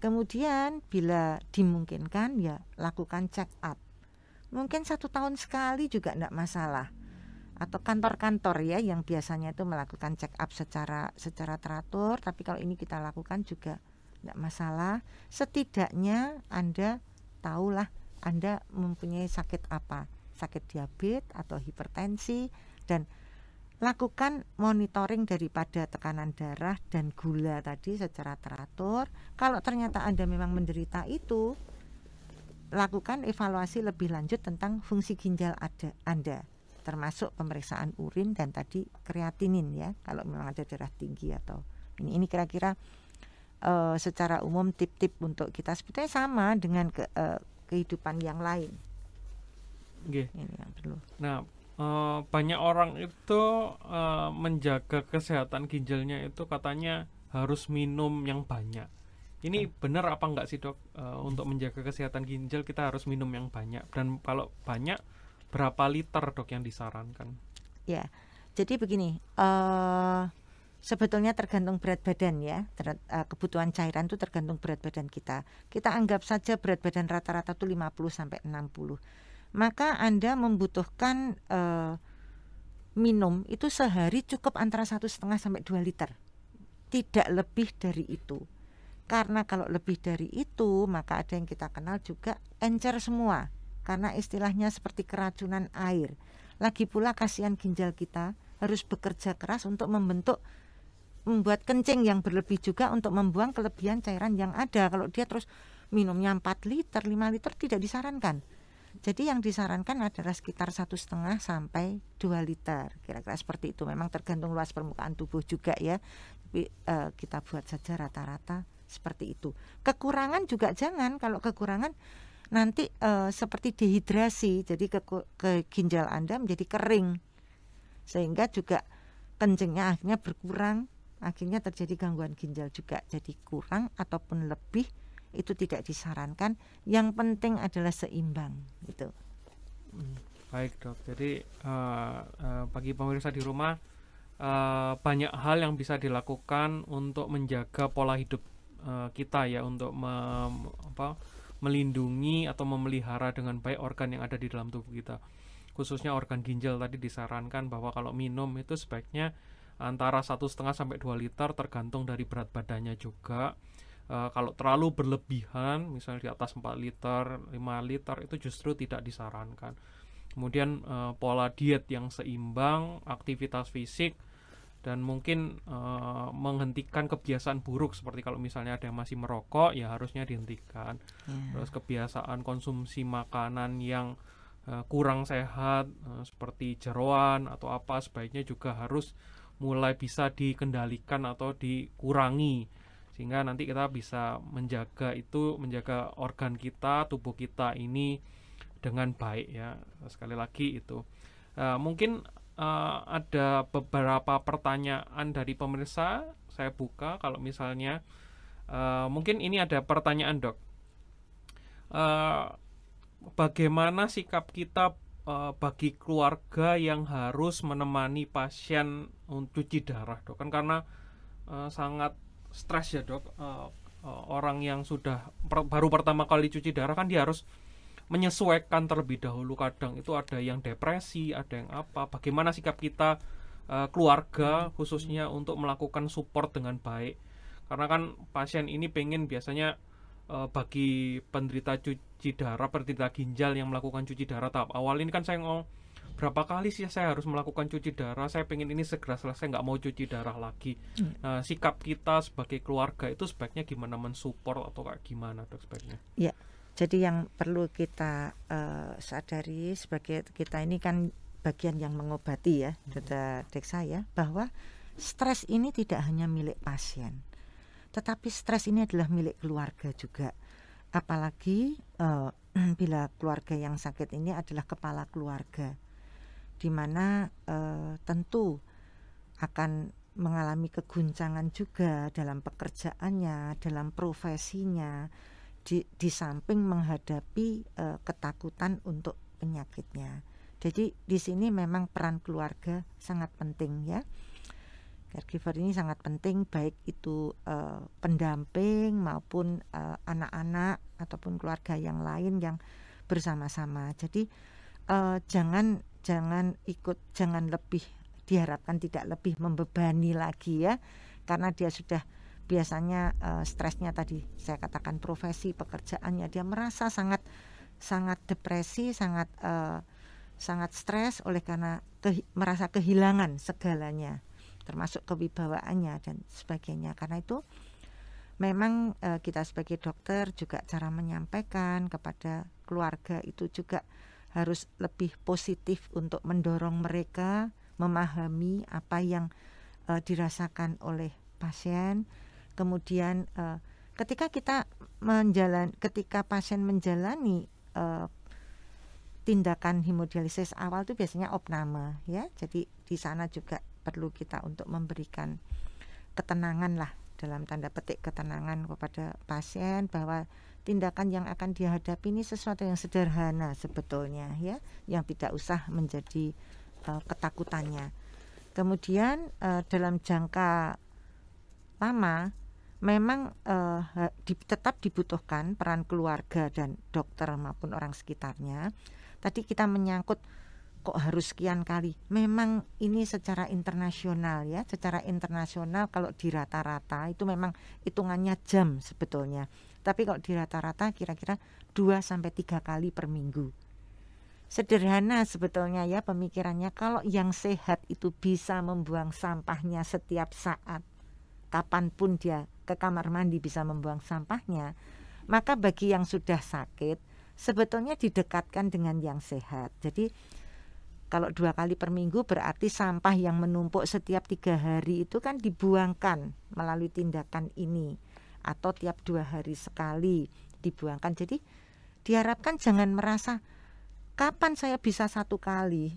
Kemudian bila dimungkinkan ya lakukan check up. Mungkin satu tahun sekali juga tidak masalah. Atau kantor-kantor ya yang biasanya itu melakukan check up secara secara teratur, tapi kalau ini kita lakukan juga tidak masalah. Setidaknya Anda tahulah Anda mempunyai sakit apa, sakit diabetes atau hipertensi dan lakukan monitoring daripada tekanan darah dan gula tadi secara teratur. Kalau ternyata Anda memang menderita itu, lakukan evaluasi lebih lanjut tentang fungsi ginjal ada Anda, termasuk pemeriksaan urin dan tadi kreatinin ya, kalau memang ada darah tinggi atau ini ini kira-kira uh, secara umum tip-tip untuk kita sebetulnya sama dengan ke, uh, kehidupan yang lain. Okay. Ini yang perlu. Nah, Eh, banyak orang itu uh, menjaga kesehatan ginjalnya itu katanya harus minum yang banyak. Ini hmm. benar apa enggak sih dok? Uh, untuk menjaga kesehatan ginjal kita harus minum yang banyak. Dan kalau banyak berapa liter dok yang disarankan? Ya, jadi begini. Uh sebetulnya tergantung berat badan ya kebutuhan cairan itu tergantung berat badan kita kita anggap saja berat badan rata-rata itu 50 sampai 60 maka Anda membutuhkan uh, minum itu sehari cukup antara satu setengah sampai 2 liter. Tidak lebih dari itu. Karena kalau lebih dari itu, maka ada yang kita kenal juga encer semua. Karena istilahnya seperti keracunan air. Lagi pula kasihan ginjal kita harus bekerja keras untuk membentuk membuat kencing yang berlebih juga untuk membuang kelebihan cairan yang ada. Kalau dia terus minumnya 4 liter, 5 liter tidak disarankan jadi yang disarankan adalah sekitar satu setengah sampai 2 liter, kira-kira seperti itu. Memang tergantung luas permukaan tubuh juga ya. Tapi e, kita buat saja rata-rata seperti itu. Kekurangan juga jangan, kalau kekurangan nanti e, seperti dehidrasi, jadi ke, ke ginjal Anda menjadi kering, sehingga juga kencingnya akhirnya berkurang, akhirnya terjadi gangguan ginjal juga, jadi kurang ataupun lebih itu tidak disarankan. Yang penting adalah seimbang gitu. Hmm, baik dok, jadi uh, uh, bagi pemirsa di rumah uh, banyak hal yang bisa dilakukan untuk menjaga pola hidup uh, kita ya untuk apa, melindungi atau memelihara dengan baik organ yang ada di dalam tubuh kita. Khususnya organ ginjal tadi disarankan bahwa kalau minum itu sebaiknya antara satu setengah sampai 2 liter tergantung dari berat badannya juga Eh, kalau terlalu berlebihan, misalnya di atas 4 liter, 5 liter itu justru tidak disarankan. Kemudian uh, pola diet yang seimbang, aktivitas fisik, dan mungkin uh, menghentikan kebiasaan buruk seperti kalau misalnya ada yang masih merokok ya harusnya dihentikan. Yeah. Terus kebiasaan konsumsi makanan yang uh, kurang sehat uh, seperti jeroan atau apa sebaiknya juga harus mulai bisa dikendalikan atau dikurangi sehingga nanti kita bisa menjaga itu menjaga organ kita tubuh kita ini dengan baik ya sekali lagi itu uh, mungkin uh, ada beberapa pertanyaan dari pemirsa saya buka kalau misalnya uh, mungkin ini ada pertanyaan dok uh, bagaimana sikap kita bagi keluarga yang harus menemani pasien untuk cuci darah dok kan karena uh, sangat stres ya dok uh, uh, orang yang sudah per, baru pertama kali cuci darah kan dia harus menyesuaikan terlebih dahulu kadang itu ada yang depresi ada yang apa bagaimana sikap kita uh, keluarga khususnya untuk melakukan support dengan baik karena kan pasien ini pengen biasanya uh, bagi penderita cuci darah penderita ginjal yang melakukan cuci darah tahap awal ini kan saya ngomong berapa kali sih saya harus melakukan cuci darah saya pengen ini segera selesai nggak mau cuci darah lagi hmm. nah sikap kita sebagai keluarga itu sebaiknya gimana mensupport atau kayak gimana dok sebaiknya ya jadi yang perlu kita uh, sadari sebagai kita ini kan bagian yang mengobati ya hmm. Dr. Deksa bahwa stres ini tidak hanya milik pasien tetapi stres ini adalah milik keluarga juga apalagi uh, bila keluarga yang sakit ini adalah kepala keluarga di mana eh, tentu akan mengalami keguncangan juga dalam pekerjaannya, dalam profesinya, di, di samping menghadapi e, ketakutan untuk penyakitnya. Jadi di sini memang peran keluarga sangat penting ya. Caregiver ini sangat penting baik itu e, pendamping maupun anak-anak e, ataupun keluarga yang lain yang bersama-sama. Jadi uh, jangan jangan ikut jangan lebih diharapkan tidak lebih membebani lagi ya karena dia sudah biasanya uh, stresnya tadi saya katakan profesi pekerjaannya dia merasa sangat sangat depresi sangat uh, sangat stres oleh karena ke, merasa kehilangan segalanya termasuk kewibawaannya dan sebagainya karena itu memang uh, kita sebagai dokter juga cara menyampaikan kepada keluarga itu juga harus lebih positif untuk mendorong mereka memahami apa yang uh, dirasakan oleh pasien. Kemudian uh, ketika kita menjalan ketika pasien menjalani uh, tindakan hemodialisis awal itu biasanya opname ya. Jadi di sana juga perlu kita untuk memberikan ketenangan lah dalam tanda petik ketenangan kepada pasien bahwa tindakan yang akan dihadapi ini sesuatu yang sederhana sebetulnya ya, yang tidak usah menjadi uh, ketakutannya. Kemudian uh, dalam jangka lama memang uh, di, tetap dibutuhkan peran keluarga dan dokter maupun orang sekitarnya. Tadi kita menyangkut kok harus sekian kali. Memang ini secara internasional ya, secara internasional kalau di rata-rata itu memang hitungannya jam sebetulnya. Tapi kalau di rata-rata kira-kira 2 sampai 3 kali per minggu. Sederhana sebetulnya ya pemikirannya kalau yang sehat itu bisa membuang sampahnya setiap saat. Kapanpun dia ke kamar mandi bisa membuang sampahnya, maka bagi yang sudah sakit sebetulnya didekatkan dengan yang sehat. Jadi kalau dua kali per minggu berarti sampah yang menumpuk setiap tiga hari itu kan dibuangkan melalui tindakan ini atau tiap dua hari sekali dibuangkan. Jadi diharapkan jangan merasa kapan saya bisa satu kali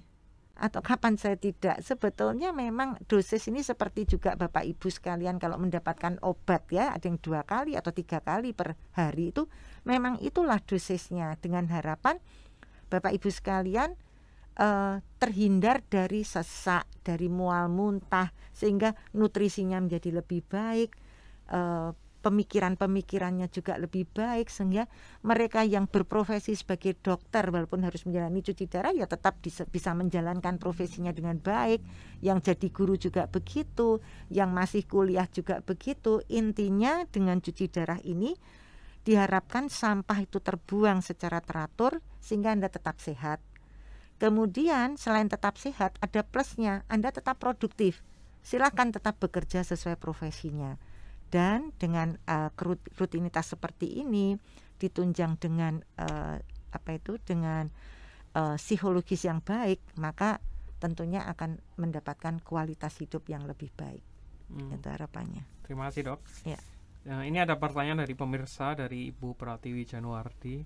atau kapan saya tidak. Sebetulnya memang dosis ini seperti juga Bapak Ibu sekalian kalau mendapatkan obat ya, ada yang dua kali atau tiga kali per hari itu memang itulah dosisnya dengan harapan Bapak Ibu sekalian eh, terhindar dari sesak, dari mual muntah sehingga nutrisinya menjadi lebih baik, eh, pemikiran-pemikirannya juga lebih baik sehingga mereka yang berprofesi sebagai dokter walaupun harus menjalani cuci darah ya tetap bisa menjalankan profesinya dengan baik yang jadi guru juga begitu yang masih kuliah juga begitu intinya dengan cuci darah ini diharapkan sampah itu terbuang secara teratur sehingga Anda tetap sehat kemudian selain tetap sehat ada plusnya Anda tetap produktif silahkan tetap bekerja sesuai profesinya dan dengan uh, rutinitas seperti ini ditunjang dengan uh, apa itu dengan uh, psikologis yang baik maka tentunya akan mendapatkan kualitas hidup yang lebih baik hmm. itu harapannya terima kasih dok ya nah, ini ada pertanyaan dari pemirsa dari ibu Pratiwi Januarti.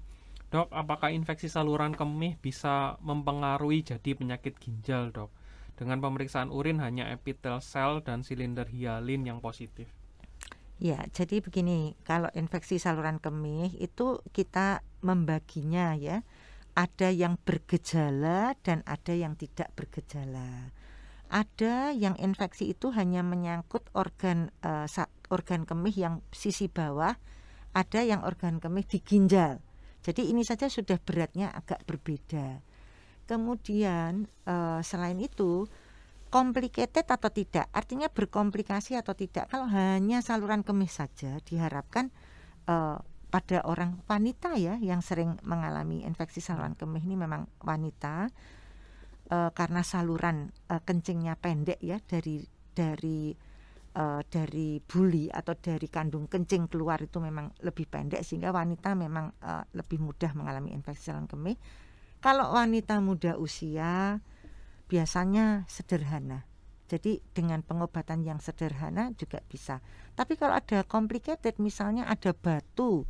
dok apakah infeksi saluran kemih bisa mempengaruhi jadi penyakit ginjal dok dengan pemeriksaan urin hanya epitel sel dan silinder hialin yang positif Ya, jadi begini, kalau infeksi saluran kemih itu kita membaginya ya. Ada yang bergejala dan ada yang tidak bergejala. Ada yang infeksi itu hanya menyangkut organ uh, organ kemih yang sisi bawah, ada yang organ kemih di ginjal. Jadi ini saja sudah beratnya agak berbeda. Kemudian uh, selain itu Komplikated atau tidak, artinya berkomplikasi atau tidak. Kalau hanya saluran kemih saja diharapkan uh, pada orang wanita ya yang sering mengalami infeksi saluran kemih ini memang wanita uh, karena saluran uh, kencingnya pendek ya dari dari uh, dari buli atau dari kandung kencing keluar itu memang lebih pendek sehingga wanita memang lebih mudah mengalami infeksi saluran kemih. Kalau wanita muda usia biasanya sederhana. Jadi dengan pengobatan yang sederhana juga bisa. Tapi kalau ada complicated misalnya ada batu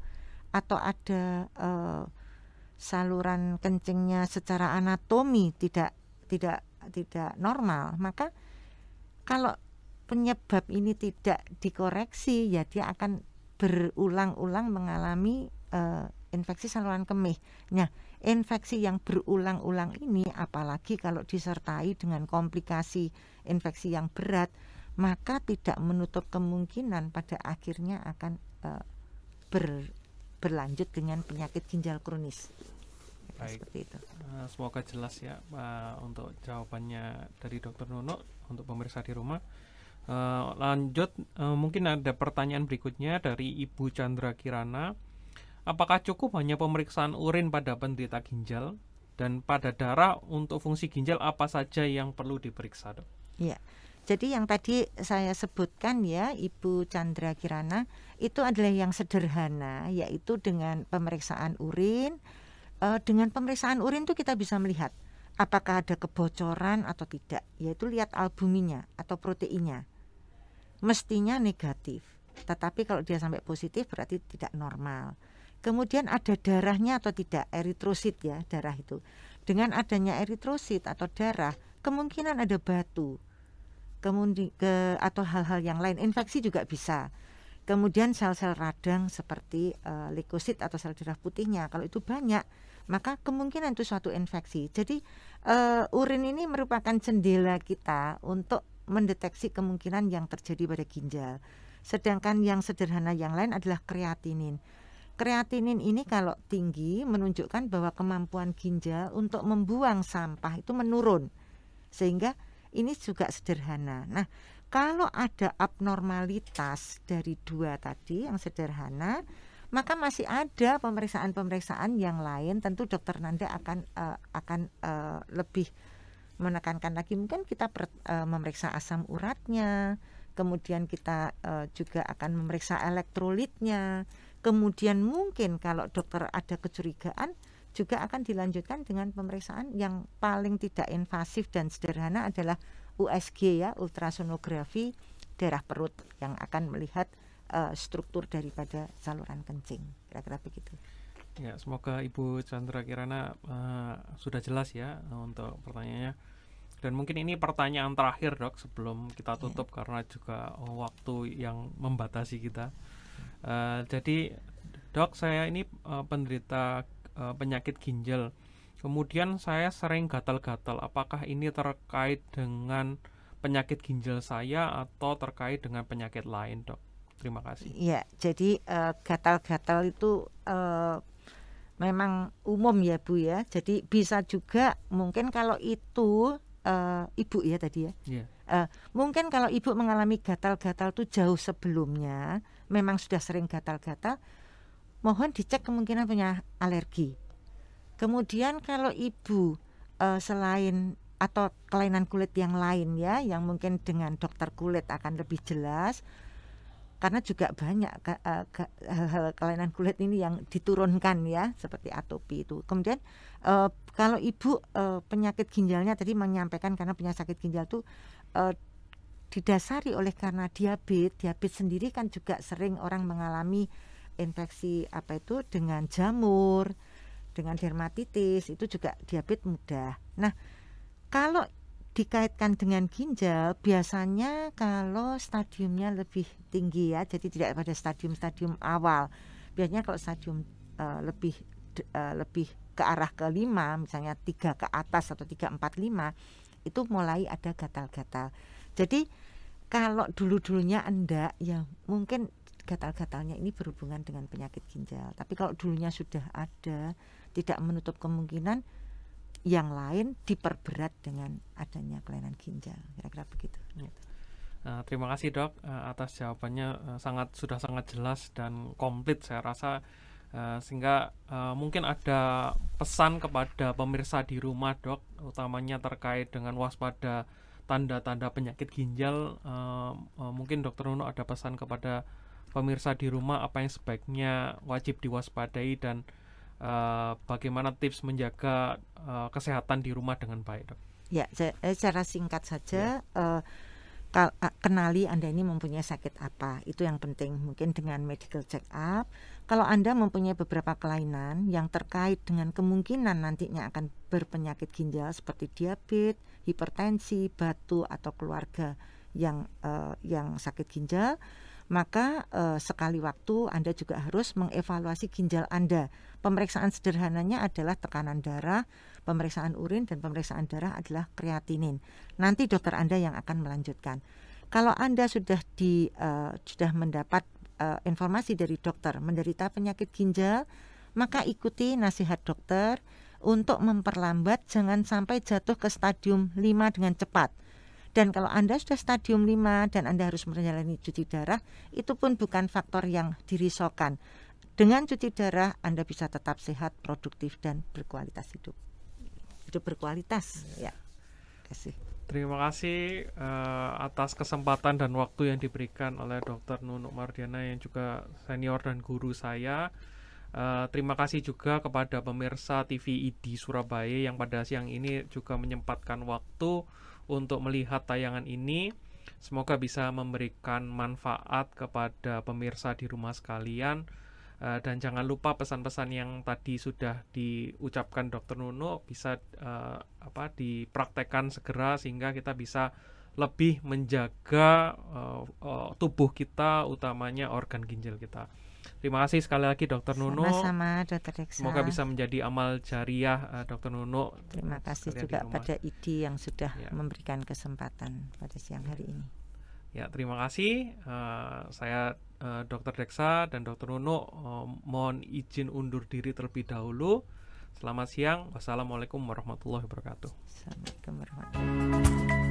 atau ada uh, saluran kencingnya secara anatomi tidak tidak tidak normal, maka kalau penyebab ini tidak dikoreksi ya dia akan berulang-ulang mengalami uh, infeksi saluran kemih. Nah, infeksi yang berulang-ulang ini apalagi kalau disertai dengan komplikasi infeksi yang berat maka tidak menutup kemungkinan pada akhirnya akan e, ber, berlanjut dengan penyakit ginjal kronis. Baik. Seperti itu. Eh, semoga jelas ya Pak, eh, untuk jawabannya dari Dokter Nono untuk pemirsa di rumah. Uh, lanjut, uh, mungkin ada pertanyaan berikutnya dari Ibu Chandra Kirana. Apakah cukup hanya pemeriksaan urin pada penderita ginjal dan pada darah untuk fungsi ginjal apa saja yang perlu diperiksa, Iya. Jadi yang tadi saya sebutkan ya Ibu Chandra Kirana itu adalah yang sederhana yaitu dengan pemeriksaan urin. E, dengan pemeriksaan urin itu kita bisa melihat apakah ada kebocoran atau tidak, yaitu lihat albuminnya atau proteinnya. Mestinya negatif, tetapi kalau dia sampai positif berarti tidak normal. Kemudian ada darahnya atau tidak, eritrosit ya, darah itu. Dengan adanya eritrosit atau darah, kemungkinan ada batu. Kemudian ke atau hal-hal yang lain, infeksi juga bisa. Kemudian sel-sel radang seperti uh, leukosit atau sel darah putihnya kalau itu banyak maka kemungkinan itu suatu infeksi. Jadi uh, urin ini merupakan jendela kita untuk mendeteksi kemungkinan yang terjadi pada ginjal. Sedangkan yang sederhana yang lain adalah kreatinin. Kreatinin ini kalau tinggi menunjukkan bahwa kemampuan ginjal untuk membuang sampah itu menurun. Sehingga ini juga sederhana. Nah, kalau ada abnormalitas dari dua tadi yang sederhana, maka masih ada pemeriksaan-pemeriksaan yang lain. Tentu dokter Nanda akan uh, akan uh, lebih menekankan lagi mungkin kita per, uh, memeriksa asam uratnya, kemudian kita uh, juga akan memeriksa elektrolitnya Kemudian mungkin kalau dokter ada kecurigaan juga akan dilanjutkan dengan pemeriksaan yang paling tidak invasif dan sederhana adalah USG ya, ultrasonografi daerah perut yang akan melihat uh, struktur daripada saluran kencing. Kira-kira begitu. Ya, semoga Ibu Chandra Kirana uh, sudah jelas ya eh, untuk pertanyaannya. Dan mungkin ini pertanyaan terakhir, Dok, sebelum kita iya. tutup ya. karena juga waktu yang membatasi kita. Eh, jadi dok saya ini uh, penderita uh, penyakit ginjal. Kemudian saya sering gatal-gatal. Apakah ini terkait dengan penyakit ginjal saya atau terkait dengan penyakit lain, dok? Terima kasih. Iya, jadi gatal-gatal uh, itu uh, memang umum ya, Bu ya. Jadi bisa juga mungkin kalau itu uh, ibu ya tadi ya. Yeah. Iya. Uh, mungkin kalau ibu mengalami gatal-gatal itu jauh sebelumnya memang sudah sering gatal-gatal, mohon dicek kemungkinan punya alergi. Kemudian kalau ibu uh, selain atau kelainan kulit yang lain ya, yang mungkin dengan dokter kulit akan lebih jelas, karena juga banyak eh, hal-hal kelainan kulit ini yang diturunkan ya seperti atopi itu. Kemudian uh, kalau ibu uh, penyakit ginjalnya tadi menyampaikan karena penyakit ginjal itu uh, didasari oleh karena diabetes diabetes sendiri kan juga sering orang mengalami infeksi apa itu dengan jamur dengan dermatitis itu juga diabetes mudah nah kalau dikaitkan dengan ginjal biasanya kalau stadiumnya lebih tinggi ya jadi tidak pada stadium-stadium awal biasanya kalau stadium uh, lebih uh, lebih ke arah kelima misalnya tiga ke atas atau tiga empat lima itu mulai ada gatal-gatal jadi kalau dulu-dulunya Anda ya mungkin gatal-gatalnya ini berhubungan dengan penyakit ginjal. Tapi kalau dulunya sudah ada, tidak menutup kemungkinan yang lain diperberat dengan adanya kelainan ginjal. Kira-kira begitu. Ya. Uh, terima kasih dok eh, atas jawabannya eh, sangat sudah sangat jelas dan komplit saya rasa sehingga mungkin ada pesan kepada pemirsa di rumah dok utamanya terkait dengan waspada tanda-tanda penyakit ginjal uh, uh, mungkin dokter Nuno ada pesan kepada pemirsa di rumah apa yang sebaiknya wajib diwaspadai dan uh, bagaimana tips menjaga uh, kesehatan di rumah dengan baik dok ya eh, secara singkat saja ya. uh, kenali Anda ini mempunyai sakit apa. Itu yang penting, mungkin dengan medical check up. Kalau Anda mempunyai beberapa kelainan yang terkait dengan kemungkinan nantinya akan berpenyakit ginjal seperti diabetes, hipertensi, batu atau keluarga yang uh, yang sakit ginjal, maka uh, sekali waktu Anda juga harus mengevaluasi ginjal Anda. Pemeriksaan sederhananya adalah tekanan darah, pemeriksaan urin dan pemeriksaan darah adalah kreatinin. Nanti dokter Anda yang akan melanjutkan. Kalau Anda sudah di uh, sudah mendapat uh, informasi dari dokter menderita penyakit ginjal, maka ikuti nasihat dokter untuk memperlambat jangan sampai jatuh ke stadium 5 dengan cepat. Dan kalau Anda sudah stadium 5 dan Anda harus menjalani cuci darah, itu pun bukan faktor yang dirisaukan. Dengan cuci darah Anda bisa tetap sehat, produktif dan berkualitas hidup. Hidup berkualitas, ya. ya. Terima kasih. Terima kasih uh, atas kesempatan dan waktu yang diberikan oleh Dr. Nunuk Mardiana yang juga senior dan guru saya. Uh, terima kasih juga kepada pemirsa TV ID Surabaya yang pada siang ini juga menyempatkan waktu untuk melihat tayangan ini. Semoga bisa memberikan manfaat kepada pemirsa di rumah sekalian. Uh, dan jangan lupa pesan-pesan yang tadi sudah diucapkan Dr. Nuno bisa uh, apa dipraktekkan segera sehingga kita bisa lebih menjaga uh, uh, tubuh kita utamanya organ ginjal kita. Terima kasih sekali lagi Dokter Nuno. Sama-sama Dokter Deksa. Semoga bisa menjadi amal jariah uh, Dokter Nuno. Terima kasih juga pada IDI yang sudah ya. memberikan kesempatan pada siang hari ini. Ya terima kasih. Uh, saya uh, Dokter Deksa dan Dr. Nuno uh, mohon izin undur diri terlebih dahulu. Selamat siang. Wassalamualaikum warahmatullahi wabarakatuh. Assalamualaikum warahmatullahi wabarakatuh.